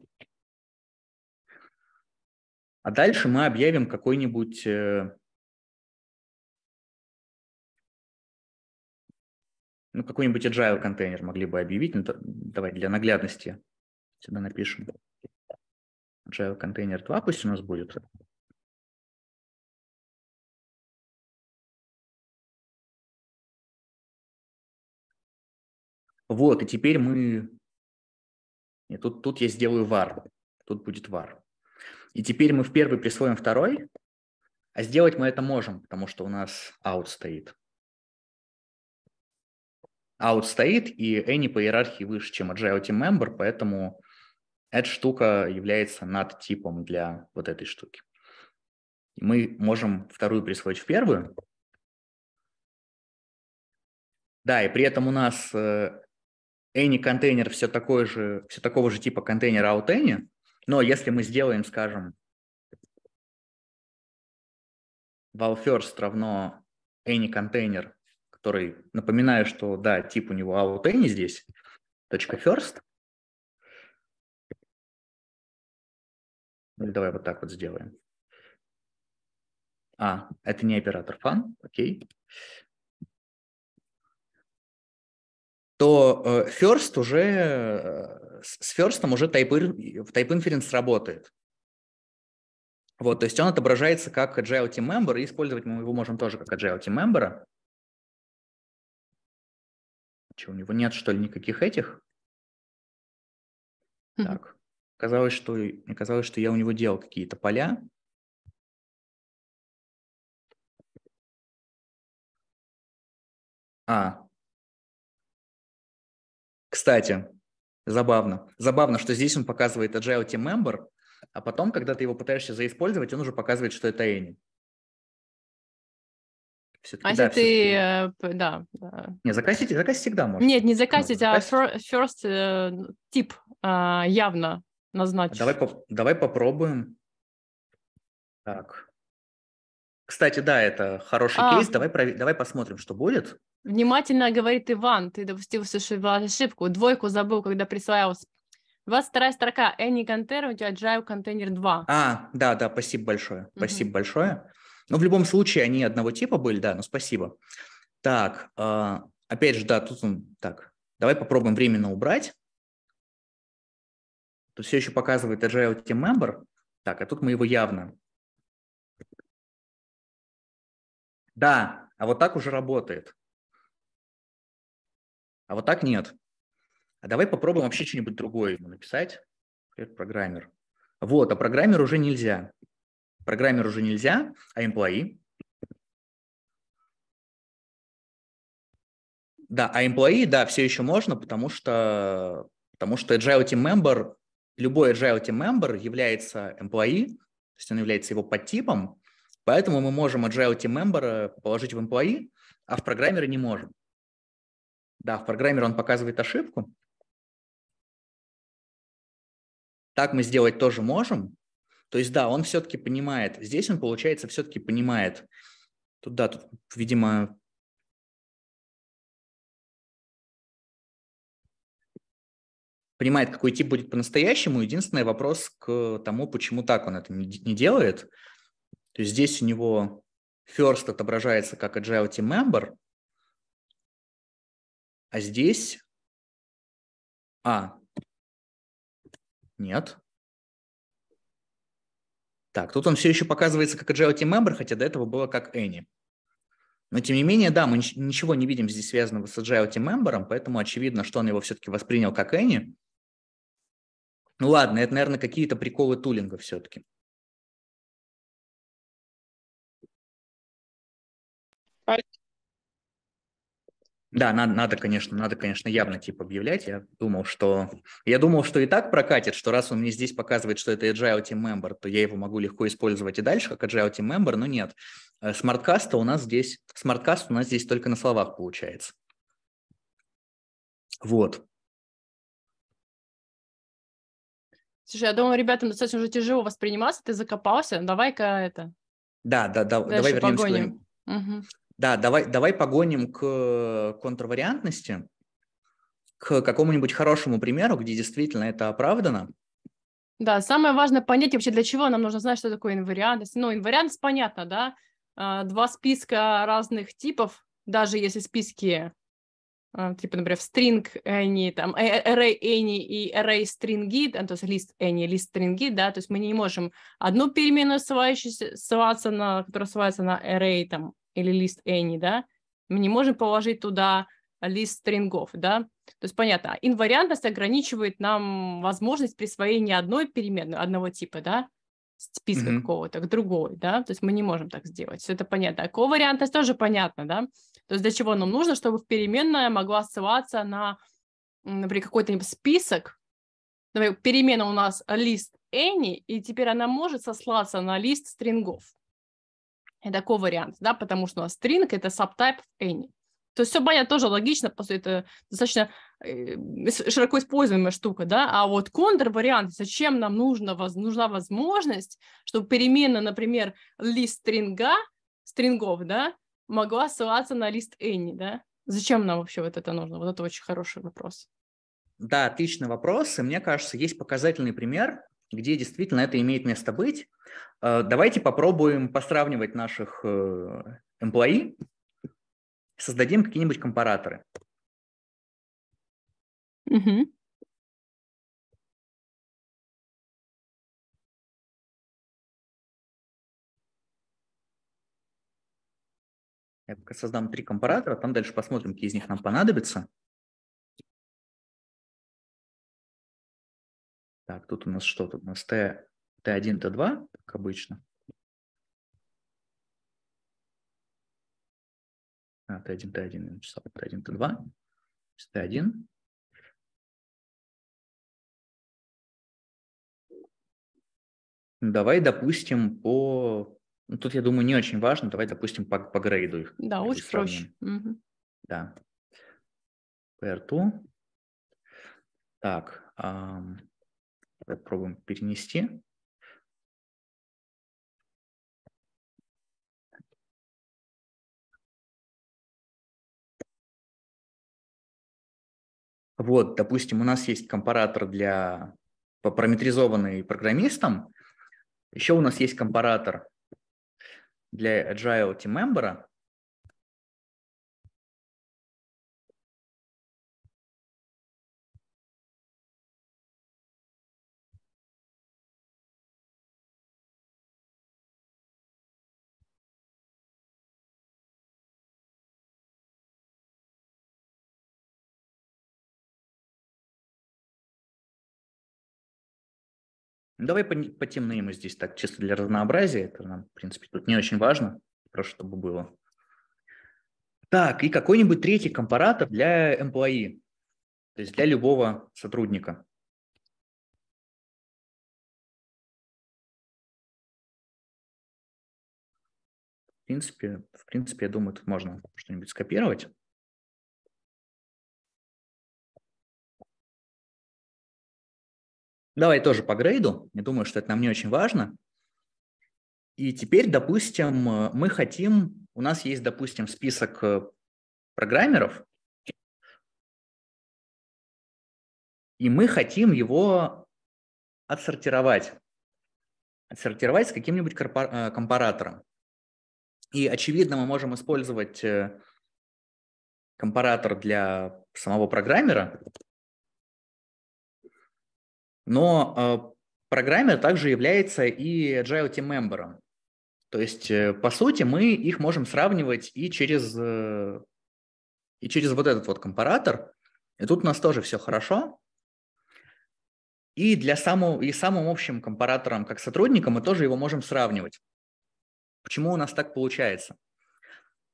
S3: А дальше мы объявим какой-нибудь э, ну, какой-нибудь agile контейнер могли бы объявить. Ну, давай для наглядности сюда напишем. Agile контейнер 2 пусть у нас будет. Вот, и теперь мы и тут, тут я сделаю var. Тут будет var. И теперь мы в первый
S2: присвоим второй, а сделать мы это можем, потому что у нас out стоит. Out стоит, и any по иерархии выше, чем agile team member, поэтому эта штука является над типом для вот этой штуки. И мы можем вторую присвоить в первую. Да, и при этом у нас э, Any контейнер все, такой же, все такого же типа контейнера out Any, но если мы сделаем, скажем, val first равно any контейнер,
S3: который, напоминаю, что, да, тип у него out any здесь, точка first. Или ну давай вот так вот сделаем. А, это не оператор фан, окей. Okay. то э, First уже, э, с First уже Type, type Inference работает.
S2: Вот, то есть он отображается как Agile Team Member, и использовать мы его можем тоже как Agile Team Member.
S3: Че, у него нет, что ли, никаких этих? Так, казалось, что, мне казалось, что я у него делал какие-то поля. А, кстати,
S2: забавно. Забавно, что здесь он показывает Agile Team Member, а потом, когда ты его пытаешься заиспользовать, он уже показывает, что это Any. а если да, ты,
S1: э, да, да.
S2: Не, закрасить, закрасить всегда можно. Нет,
S1: не закрасить, а first э, тип uh, явно назначить. Давай, по-
S2: давай попробуем. Так, кстати, да, это хороший а. кейс. Давай, пров... давай посмотрим, что будет.
S1: Внимательно говорит Иван. Ты допустил ошибку. Двойку забыл, когда присваивал. 22 строка. Any контейнер у тебя Agile контейнер 2.
S2: А, да, да, спасибо большое. Спасибо большое. Но ну, в любом случае они одного типа были, да, Но спасибо. Так, э, опять же, да, тут он, так, давай попробуем временно убрать.
S3: Тут все еще показывает Agile Team Member. Так, а тут мы его явно Да, а вот так уже работает. А вот так нет. А давай попробуем вообще что-нибудь
S2: другое ему написать. Привет, программер. Вот, а программер уже нельзя.
S3: Программер уже нельзя, а employee? Да, а employee, да, все еще можно, потому что, потому
S2: что agile team member, любой agile team member является employee, то есть он является его подтипом, Поэтому мы можем agile team member э, положить в employee, а в программера
S3: не можем. Да, в программере он показывает ошибку. Так мы сделать тоже можем. То есть, да, он все-таки понимает. Здесь он, получается, все-таки понимает. Тут, да, тут, видимо, понимает, какой тип будет по-настоящему. Единственный вопрос к тому, почему так он это не делает. То есть здесь у него first отображается как agile team member, а здесь... А, нет. Так, тут он
S2: все еще показывается как agile team member, хотя до этого было как any. Но тем не менее, да, мы ничего не видим здесь связанного с agile team member, поэтому очевидно, что он его все-таки воспринял как any.
S3: Ну ладно, это, наверное, какие-то приколы тулинга все-таки. Да, надо, надо, конечно, надо, конечно, явно типа объявлять. Я думал, что
S2: я думал, что и так прокатит, что раз он мне здесь показывает, что это Agile Team Member, то я его могу легко использовать и дальше как Agile Team Member, но нет. Смарткаста э, у нас здесь, смарткаст у нас здесь только на
S3: словах получается. Вот.
S1: Слушай, я думаю, ребятам достаточно уже тяжело восприниматься, ты закопался, давай-ка это.
S2: Да, да, да, давай вернемся погоним. Угу. Да, давай, давай погоним к контрвариантности, к какому-нибудь хорошему примеру, где действительно это оправдано.
S1: Да, самое важное понять вообще, для чего нам нужно знать, что такое инвариантность. Ну, инвариантность понятно, да? А, два списка разных типов, даже если списки, а, типа, например, string any, там, а, array any и array stringy, то есть list any, list stringy, да, то есть мы не можем одну переменную ссылающуюся, ссылаться на, которая ссылается на array, там, или лист any, да, мы не можем положить туда лист стрингов, да, то есть понятно, инвариантность ограничивает нам возможность присвоения одной переменной, одного типа, да, списка mm-hmm. какого-то к другой, да, то есть мы не можем так сделать, все это понятно, а ковариантность тоже понятно, да, то есть для чего нам нужно, чтобы переменная могла ссылаться на, например, какой-то список, например, перемена у нас лист any, и теперь она может сослаться на лист стрингов, это такой вариант, да, потому что у нас string — это subtype any. То есть все понятно, тоже логично, просто это достаточно э, широко используемая штука, да, а вот контр-вариант, зачем нам нужно, воз, нужна возможность, чтобы перемена, например, лист стринга, стрингов, да, могла ссылаться на лист any, да? Зачем нам вообще вот это нужно? Вот это очень хороший вопрос.
S2: Да, отличный вопрос, и мне кажется, есть показательный пример, где действительно это имеет место быть. Э, давайте попробуем посравнивать наших э, employee, создадим
S3: какие-нибудь компараторы. Угу. Я пока создам три компаратора, там дальше посмотрим, какие из них нам понадобятся. Так, тут у нас что? то у нас T Т1, Т2, как обычно. А, Т1, Т1 я написал. Т1, Т2. Т1. Давай, допустим,
S2: по... Ну, тут, я думаю, не очень важно. Давай, допустим, по, по грейду их.
S1: Да, очень проще. Угу.
S3: Да. PR2. Так, эм, попробуем перенести. Вот, допустим, у нас есть компаратор
S2: для параметризованный программистом. Еще у нас есть компаратор
S3: для Agile Team Member. Ну, давай по потемнее мы здесь так, чисто для разнообразия.
S2: Это нам, в принципе, тут не очень важно, просто чтобы было. Так, и
S3: какой-нибудь третий компаратор для employee, то есть для любого сотрудника. В принципе, в принципе, я думаю, тут можно что-нибудь скопировать. Давай тоже по грейду. Я думаю, что это нам не очень важно. И теперь, допустим, э, мы хотим, у нас есть, допустим, список э, программеров, и мы хотим его отсортировать, отсортировать с каким-нибудь
S2: э, компаратором. И, очевидно, мы можем использовать компаратор для самого программера, но а, программер также является и Agile Team Member. То есть, э, по сути, мы их можем сравнивать и через, э, и через вот этот вот компаратор. И тут у нас тоже все хорошо. И для самого, и самым общим компаратором, как сотрудника, мы тоже его можем сравнивать. Почему у нас так получается?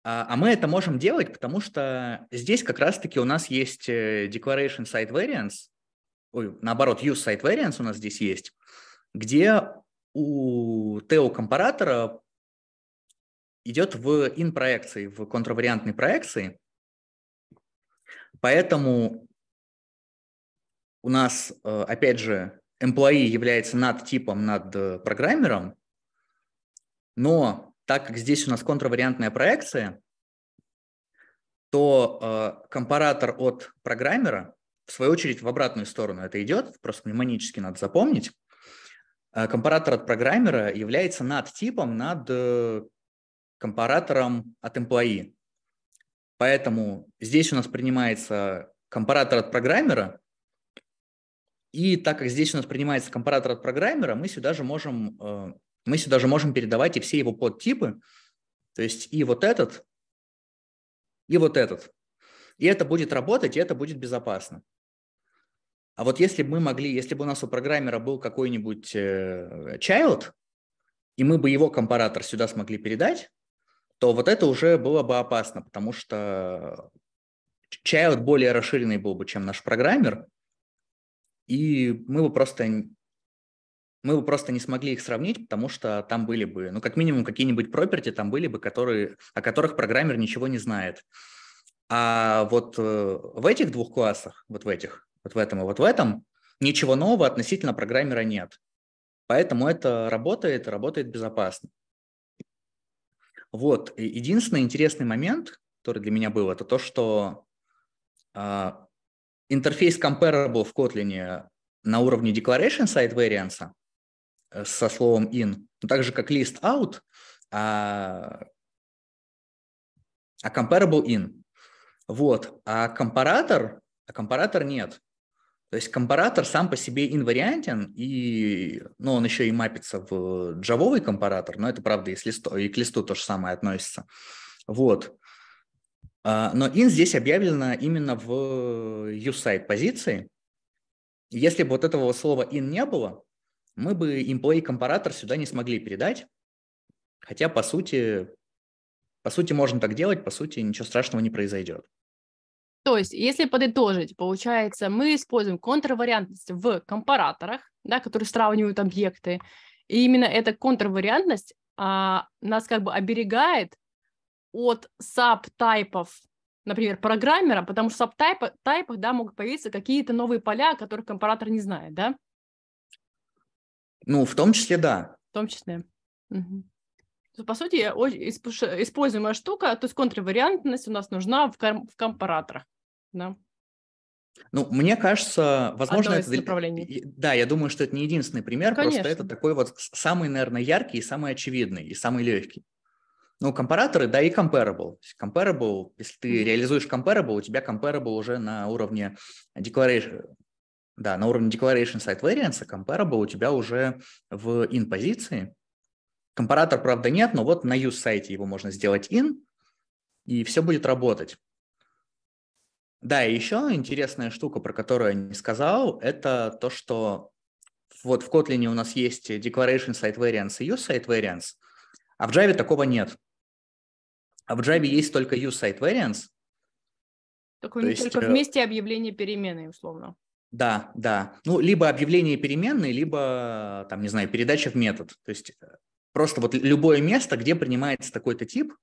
S2: А, а мы это можем делать, потому что здесь как раз-таки у нас есть э, declaration side variance, ой, наоборот, use site variance у нас здесь есть, где у TO-компаратора идет в in-проекции, в контравариантной проекции. Поэтому у нас, э, опять же, employee является над типом, над э, программером, но так как здесь у нас контравариантная проекция, то э, компаратор от программера в свою очередь, в обратную сторону это идет, просто мнемонически надо запомнить. Э, компаратор от программера является над типом, над э, компаратором от employee. Поэтому здесь у нас принимается компаратор от программера, и так как здесь у нас принимается компаратор от программера, мы сюда же можем, э, мы сюда же можем передавать и все его подтипы, то есть и вот этот, и вот этот. И это будет работать, и это будет безопасно. А вот если бы мы могли, если бы у нас у программера был какой-нибудь э, child, и мы бы его компаратор сюда смогли передать, то вот это уже было бы опасно, потому что child более расширенный был бы, чем наш программер, и мы бы просто мы бы просто не смогли их сравнить, потому что там были бы, ну, как минимум, какие-нибудь проперти там были бы, которые, о которых программер ничего не знает. А вот э, в этих двух классах, вот в этих, вот в этом и вот в этом, ничего нового относительно программера нет. Поэтому это работает, работает безопасно. Вот, единственный интересный момент, который для меня был, это то, что э, интерфейс comparable в Kotlin на уровне declaration side variance э, со словом in, ну, так же как list out, а, а comparable in. Вот, а компаратор, а компаратор нет. То есть компаратор сам по себе инвариантен, и, ну, он еще и мапится в джавовый компаратор, но это правда если листу, и к листу то же самое относится. Вот. А, но in здесь объявлено именно в U-сайт позиции. Если бы вот этого слова in не было, мы бы employee компаратор сюда не смогли передать. Хотя, по сути, по сути, можно так делать, по сути, ничего страшного не произойдет.
S1: То есть, если подытожить, получается, мы используем контрвариантность в компараторах, да, которые сравнивают объекты, и именно эта контрвариантность а, нас как бы оберегает от саб-тайпов, например, программера, потому что в саб-тайпах да, могут появиться какие-то новые поля, о которых компаратор не знает, да?
S2: Ну, в том числе, да.
S1: В том числе. Угу по сути, используемая штука, то есть контрвариантность у нас нужна в, ком- в компараторах. Да?
S2: Ну, мне кажется, возможно, Одно это... Да, я думаю, что это не единственный пример, конечно. просто это такой вот самый, наверное, яркий и самый очевидный, и самый легкий. Ну, компараторы, да, и comparable. Comparable, если ты mm-hmm. реализуешь comparable, у тебя comparable уже на уровне declaration, да, на уровне declaration site variance, а comparable у тебя уже в in-позиции, Компаратор, правда, нет, но вот на use-сайте его можно сделать in, и все будет работать. Да, и еще интересная штука, про которую я не сказал, это то, что вот в Kotlin у нас есть declaration site variance и use site variance, а в Java такого нет. А в Java есть только use site variance. Так у них только э, вместе
S1: объявление переменной, условно.
S2: Да, да. Ну, либо объявление переменной, либо, там, не знаю, передача в метод. То есть э, Просто вот любое место, где принимается такой-то тип,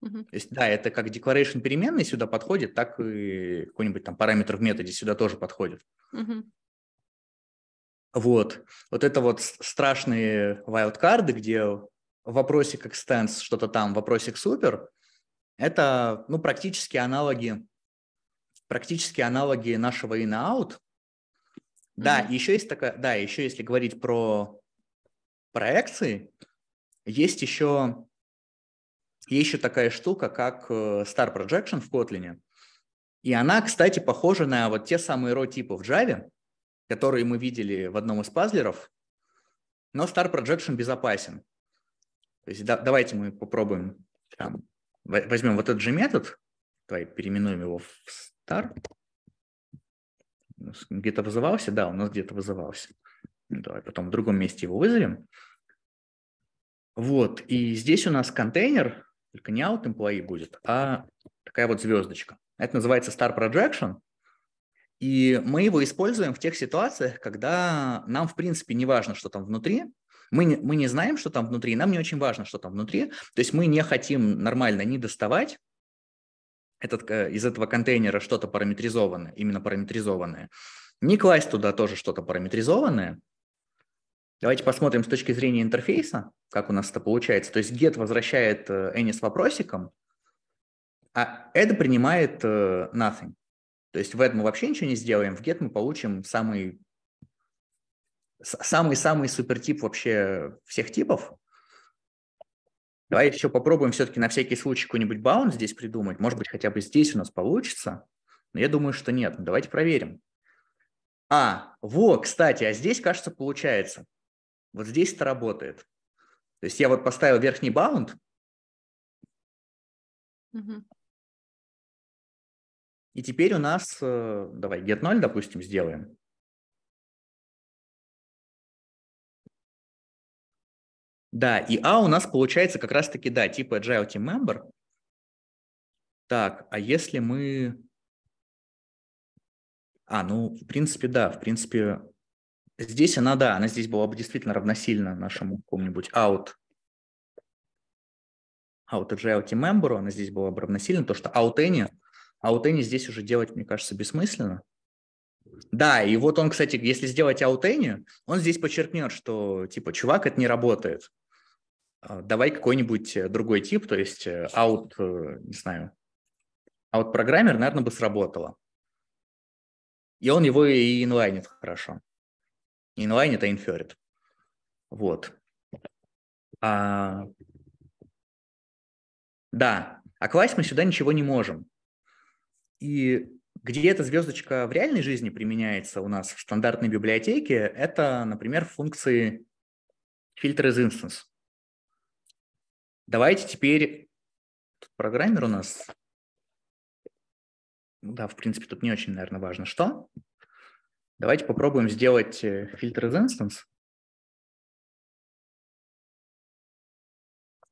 S2: то есть, да, это как declaration переменной сюда подходит, так и какой-нибудь там параметр в методе сюда тоже подходит. Uh-huh. Вот. Вот это вот страшные wildcards, где вопросик extends, что-то там, вопросик супер, это, ну, практически аналоги, практически аналоги нашего in-out. Да, uh-huh. еще есть такая, да, еще если говорить про проекции, есть еще, есть еще такая штука, как э, Star Projection в Kotlin. И она, кстати, похожа на вот те самые row типы в Java, которые мы видели в одном из пазлеров, но Star Projection безопасен. То есть да, давайте мы попробуем, там, возьмем вот этот же метод, давай переименуем его в Star. Где-то вызывался? Да, у нас где-то вызывался. Давай потом в другом месте его вызовем. Вот, и здесь у нас контейнер, только не out employee будет, а такая вот звездочка. Это называется star projection, и мы его используем в тех ситуациях, когда нам, в принципе, не важно, что там внутри, мы не, мы не знаем, что там внутри, нам не очень важно, что там внутри, то есть мы не хотим нормально не доставать, этот, э, из этого контейнера что-то параметризованное, именно параметризованное, не класть туда тоже что-то параметризованное, Давайте посмотрим с точки зрения интерфейса, как у нас это получается. То есть get возвращает any э, с вопросиком, а это принимает э, nothing. То есть в add мы вообще ничего не сделаем, в get мы получим самый самый-самый супертип вообще всех типов. Давай еще попробуем все-таки на всякий случай какой-нибудь баунс здесь придумать. Может быть, хотя бы здесь у нас получится. Но я думаю, что нет. Давайте проверим. А, во,
S3: кстати, а здесь, кажется, получается. Вот здесь это работает. То есть я вот поставил верхний баунд, угу. и теперь у нас, э, давай, get 0, допустим, сделаем. Да, и А у нас получается как раз-таки, да, типа Agile Team Member. Так, а если
S2: мы... А, ну, в принципе, да, в принципе, Здесь она, да, она здесь была бы действительно равносильна нашему какому-нибудь out out agile member, она здесь была бы равносильна, то, что out any, out any здесь уже делать, мне кажется, бессмысленно. Да, и вот он, кстати, если сделать out any, он здесь подчеркнет, что, типа, чувак, это не работает. А, давай какой-нибудь э, другой тип, то есть э, out, э, не знаю, а вот программер, наверное, бы сработало. И он его и инлайнит хорошо. Inline – это inferred. Вот. А... Да, а класть мы сюда ничего не можем. И где эта звездочка в реальной жизни применяется у нас в стандартной библиотеке, это, например, функции фильтр из instance. Давайте теперь... Тут программер у нас...
S3: Да, в принципе, тут не очень, наверное, важно, что. Давайте попробуем сделать э, фильтр из instance.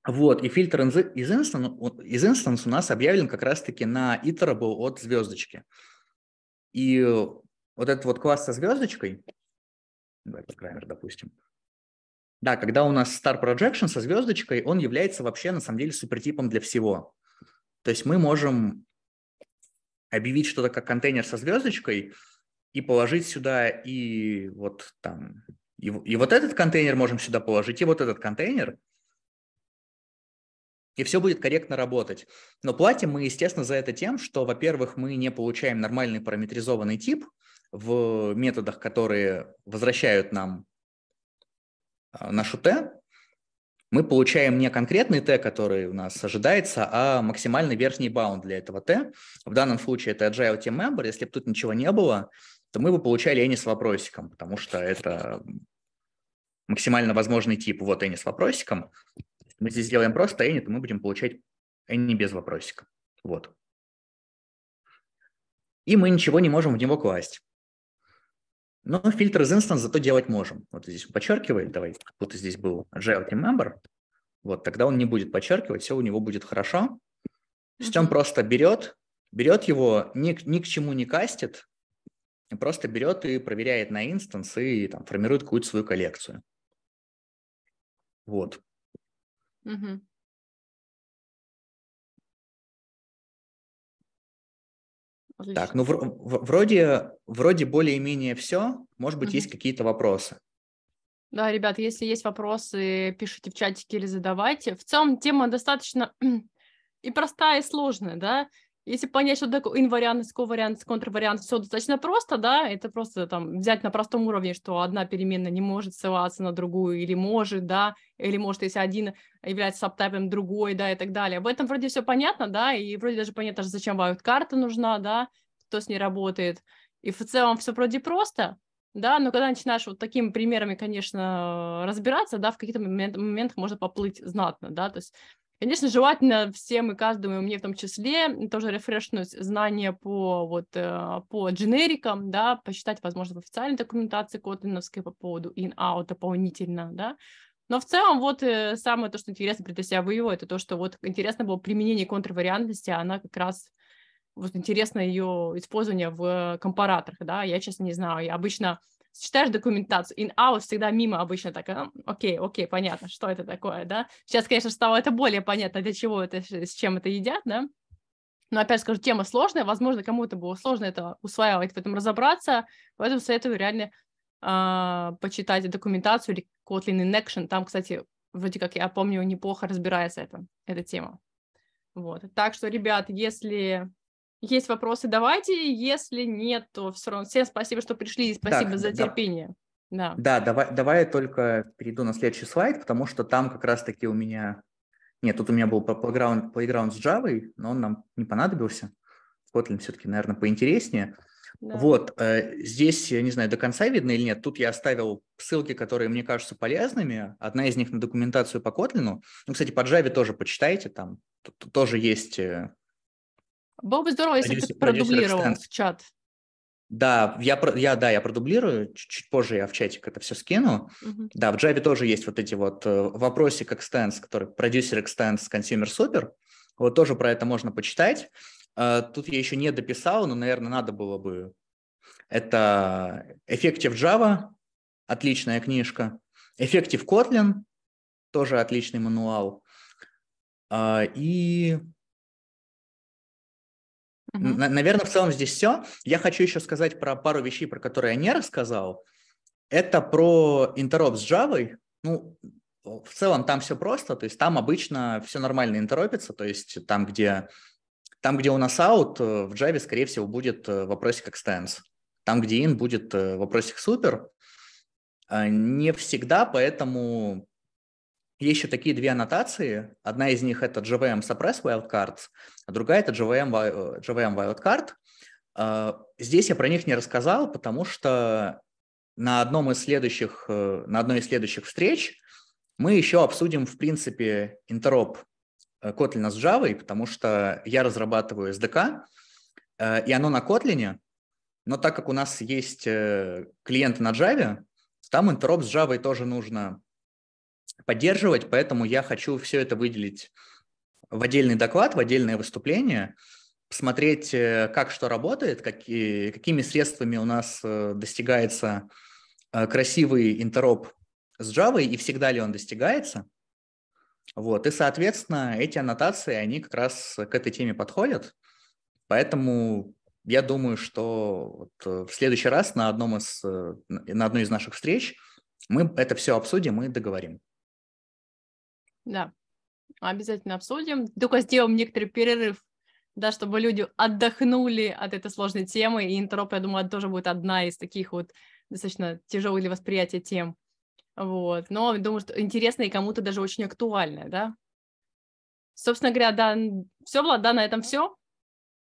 S3: Вот, и фильтр из instance, из instance у нас объявлен как раз-таки на iterable
S2: от звездочки. И э, вот этот вот класс со звездочкой, давай программер, допустим, да, когда у нас star projection со звездочкой, он является вообще на самом деле супертипом для всего. То есть мы можем объявить что-то как контейнер со звездочкой – и положить сюда, и вот там, и, и вот этот контейнер можем сюда положить, и вот этот контейнер, и все будет корректно работать. Но платим мы, естественно, за это тем, что, во-первых, мы не получаем нормальный параметризованный тип в методах, которые возвращают нам а, нашу Т, мы получаем не конкретный Т, который у нас ожидается, а максимальный верхний баунд для этого Т. В данном случае это Agile Team Member. Если бы тут ничего не было, то мы бы получали Эни с вопросиком, потому что это максимально возможный тип. Вот Эни с вопросиком. мы здесь сделаем просто Эни, то мы будем получать Эни без вопросика. Вот. И мы ничего не можем в него класть. Но фильтр из instance зато делать можем. Вот здесь подчеркивает, давай, вот здесь был agile team member, вот тогда он не будет подчеркивать, все у него будет хорошо. То есть он просто берет, берет его, ни, ни к чему не кастит, просто берет и проверяет на инстанс
S3: и там, формирует какую-то свою коллекцию. Вот. Угу. Так, ну в, в, вроде, вроде более-менее все. Может быть, угу. есть
S2: какие-то вопросы.
S1: Да, ребят, если есть вопросы, пишите в чатике или задавайте. В целом тема достаточно и простая, и сложная, да. Если понять, что такое инвариантность, ковариантность, контрвариантность, все достаточно просто, да, это просто там взять на простом уровне, что одна переменная не может ссылаться на другую или может, да, или может, если один является сабтайпом другой, да, и так далее. В этом вроде все понятно, да, и вроде даже понятно, зачем вают вайлдкарта нужна, да, кто с ней работает. И в целом все вроде просто, да, но когда начинаешь вот такими примерами, конечно, разбираться, да, в каких-то момент, моментах можно поплыть знатно, да, то есть Конечно, желательно всем и каждому, и мне в том числе, тоже рефрешнуть знания по, вот, э, по дженерикам, да, посчитать, возможно, в официальной документации Котлиновской по поводу in-out дополнительно, да, но в целом вот э, самое то, что интересно при себя выявило, это то, что вот интересно было применение контрвариантности, а она как раз вот интересно ее использование в э, компараторах, да, я, честно, не знаю, я обычно читаешь документацию, in-house всегда мимо обычно так, окей, окей, понятно, что это такое, да. Сейчас, конечно, стало это более понятно, для чего это, с чем это едят, да. Но опять скажу, тема сложная, возможно, кому-то было сложно это усваивать, в этом разобраться, поэтому советую реально э, почитать документацию или Kotlin in Action, там, кстати, вроде как, я помню, неплохо разбирается это, эта тема. Вот. Так что, ребят, если есть вопросы, давайте. Если нет, то все равно всем спасибо, что пришли, и спасибо так, за да. терпение. Да,
S2: да давай, давай я только перейду на следующий слайд, потому что там как раз-таки у меня... Нет, тут у меня был playground, playground с Java, но он нам не понадобился. Kotlin все-таки, наверное, поинтереснее. Да. Вот, э, здесь, я не знаю, до конца видно или нет, тут я оставил ссылки, которые мне кажутся полезными. Одна из них на документацию по Kotlin. Ну, кстати, по Java тоже почитайте, там тоже есть э,
S1: было бы здорово, если бы ты продублировал в чат.
S2: Да, я, я, да, я продублирую, чуть-чуть позже я в чатик это все скину. Uh-huh. Да, в Java тоже есть вот эти вот э, вопросы, как Stance, который продюсер Extends Consumer Super. Вот тоже про это можно почитать. Э, тут я еще не дописал, но, наверное, надо было бы. Это Effective Java, отличная книжка. Effective Kotlin, тоже отличный мануал. Э, и
S3: Угу. Наверное,
S2: в целом здесь все. Я хочу еще сказать про пару вещей, про которые я не рассказал. Это про интероп с Java. Ну, в целом там все просто, то есть там обычно все нормально интеропится, то есть там, где, там, где у нас out, э, в Java, скорее всего, будет э, вопросик extends. Там, где in, будет э, вопросик супер. А, не всегда, поэтому есть еще такие две аннотации. Одна из них – это JVM Suppress Wildcards, а другая – это JVM, JVM э, Wildcard. А, здесь я про них не рассказал, потому что на, одном из следующих, э, на одной из следующих встреч мы еще обсудим, в принципе, интероп э, Kotlin с Java, потому что я разрабатываю SDK, и оно на Kotlin, но так как у нас есть клиенты на Java, там интероп с Java тоже нужно поддерживать, поэтому я хочу все это выделить в отдельный доклад, в отдельное выступление, посмотреть, э, как что работает, какие, какими средствами у нас э, достигается э, красивый интероп с Java и всегда ли он достигается. Вот. И, соответственно, эти аннотации, они как раз к этой теме подходят. Поэтому я думаю, что вот в следующий раз на, одном из, на одной из наших встреч мы это все обсудим и договорим.
S1: Да, обязательно обсудим. Только сделаем некоторый перерыв, да, чтобы люди отдохнули от этой сложной темы. И интероп, я думаю, тоже будет одна из таких вот достаточно тяжелых для восприятия тем. Вот. Но думаю, что интересно и кому-то даже очень актуально, да. Собственно говоря, да, все, Влад, да, на этом все.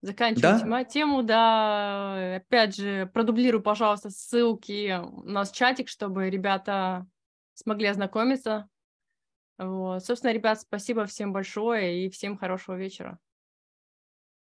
S1: Заканчиваем да? тему, да. Опять же, продублируй, пожалуйста, ссылки у нас в чатик, чтобы ребята смогли ознакомиться вот. Собственно, ребят, спасибо всем большое и всем хорошего вечера.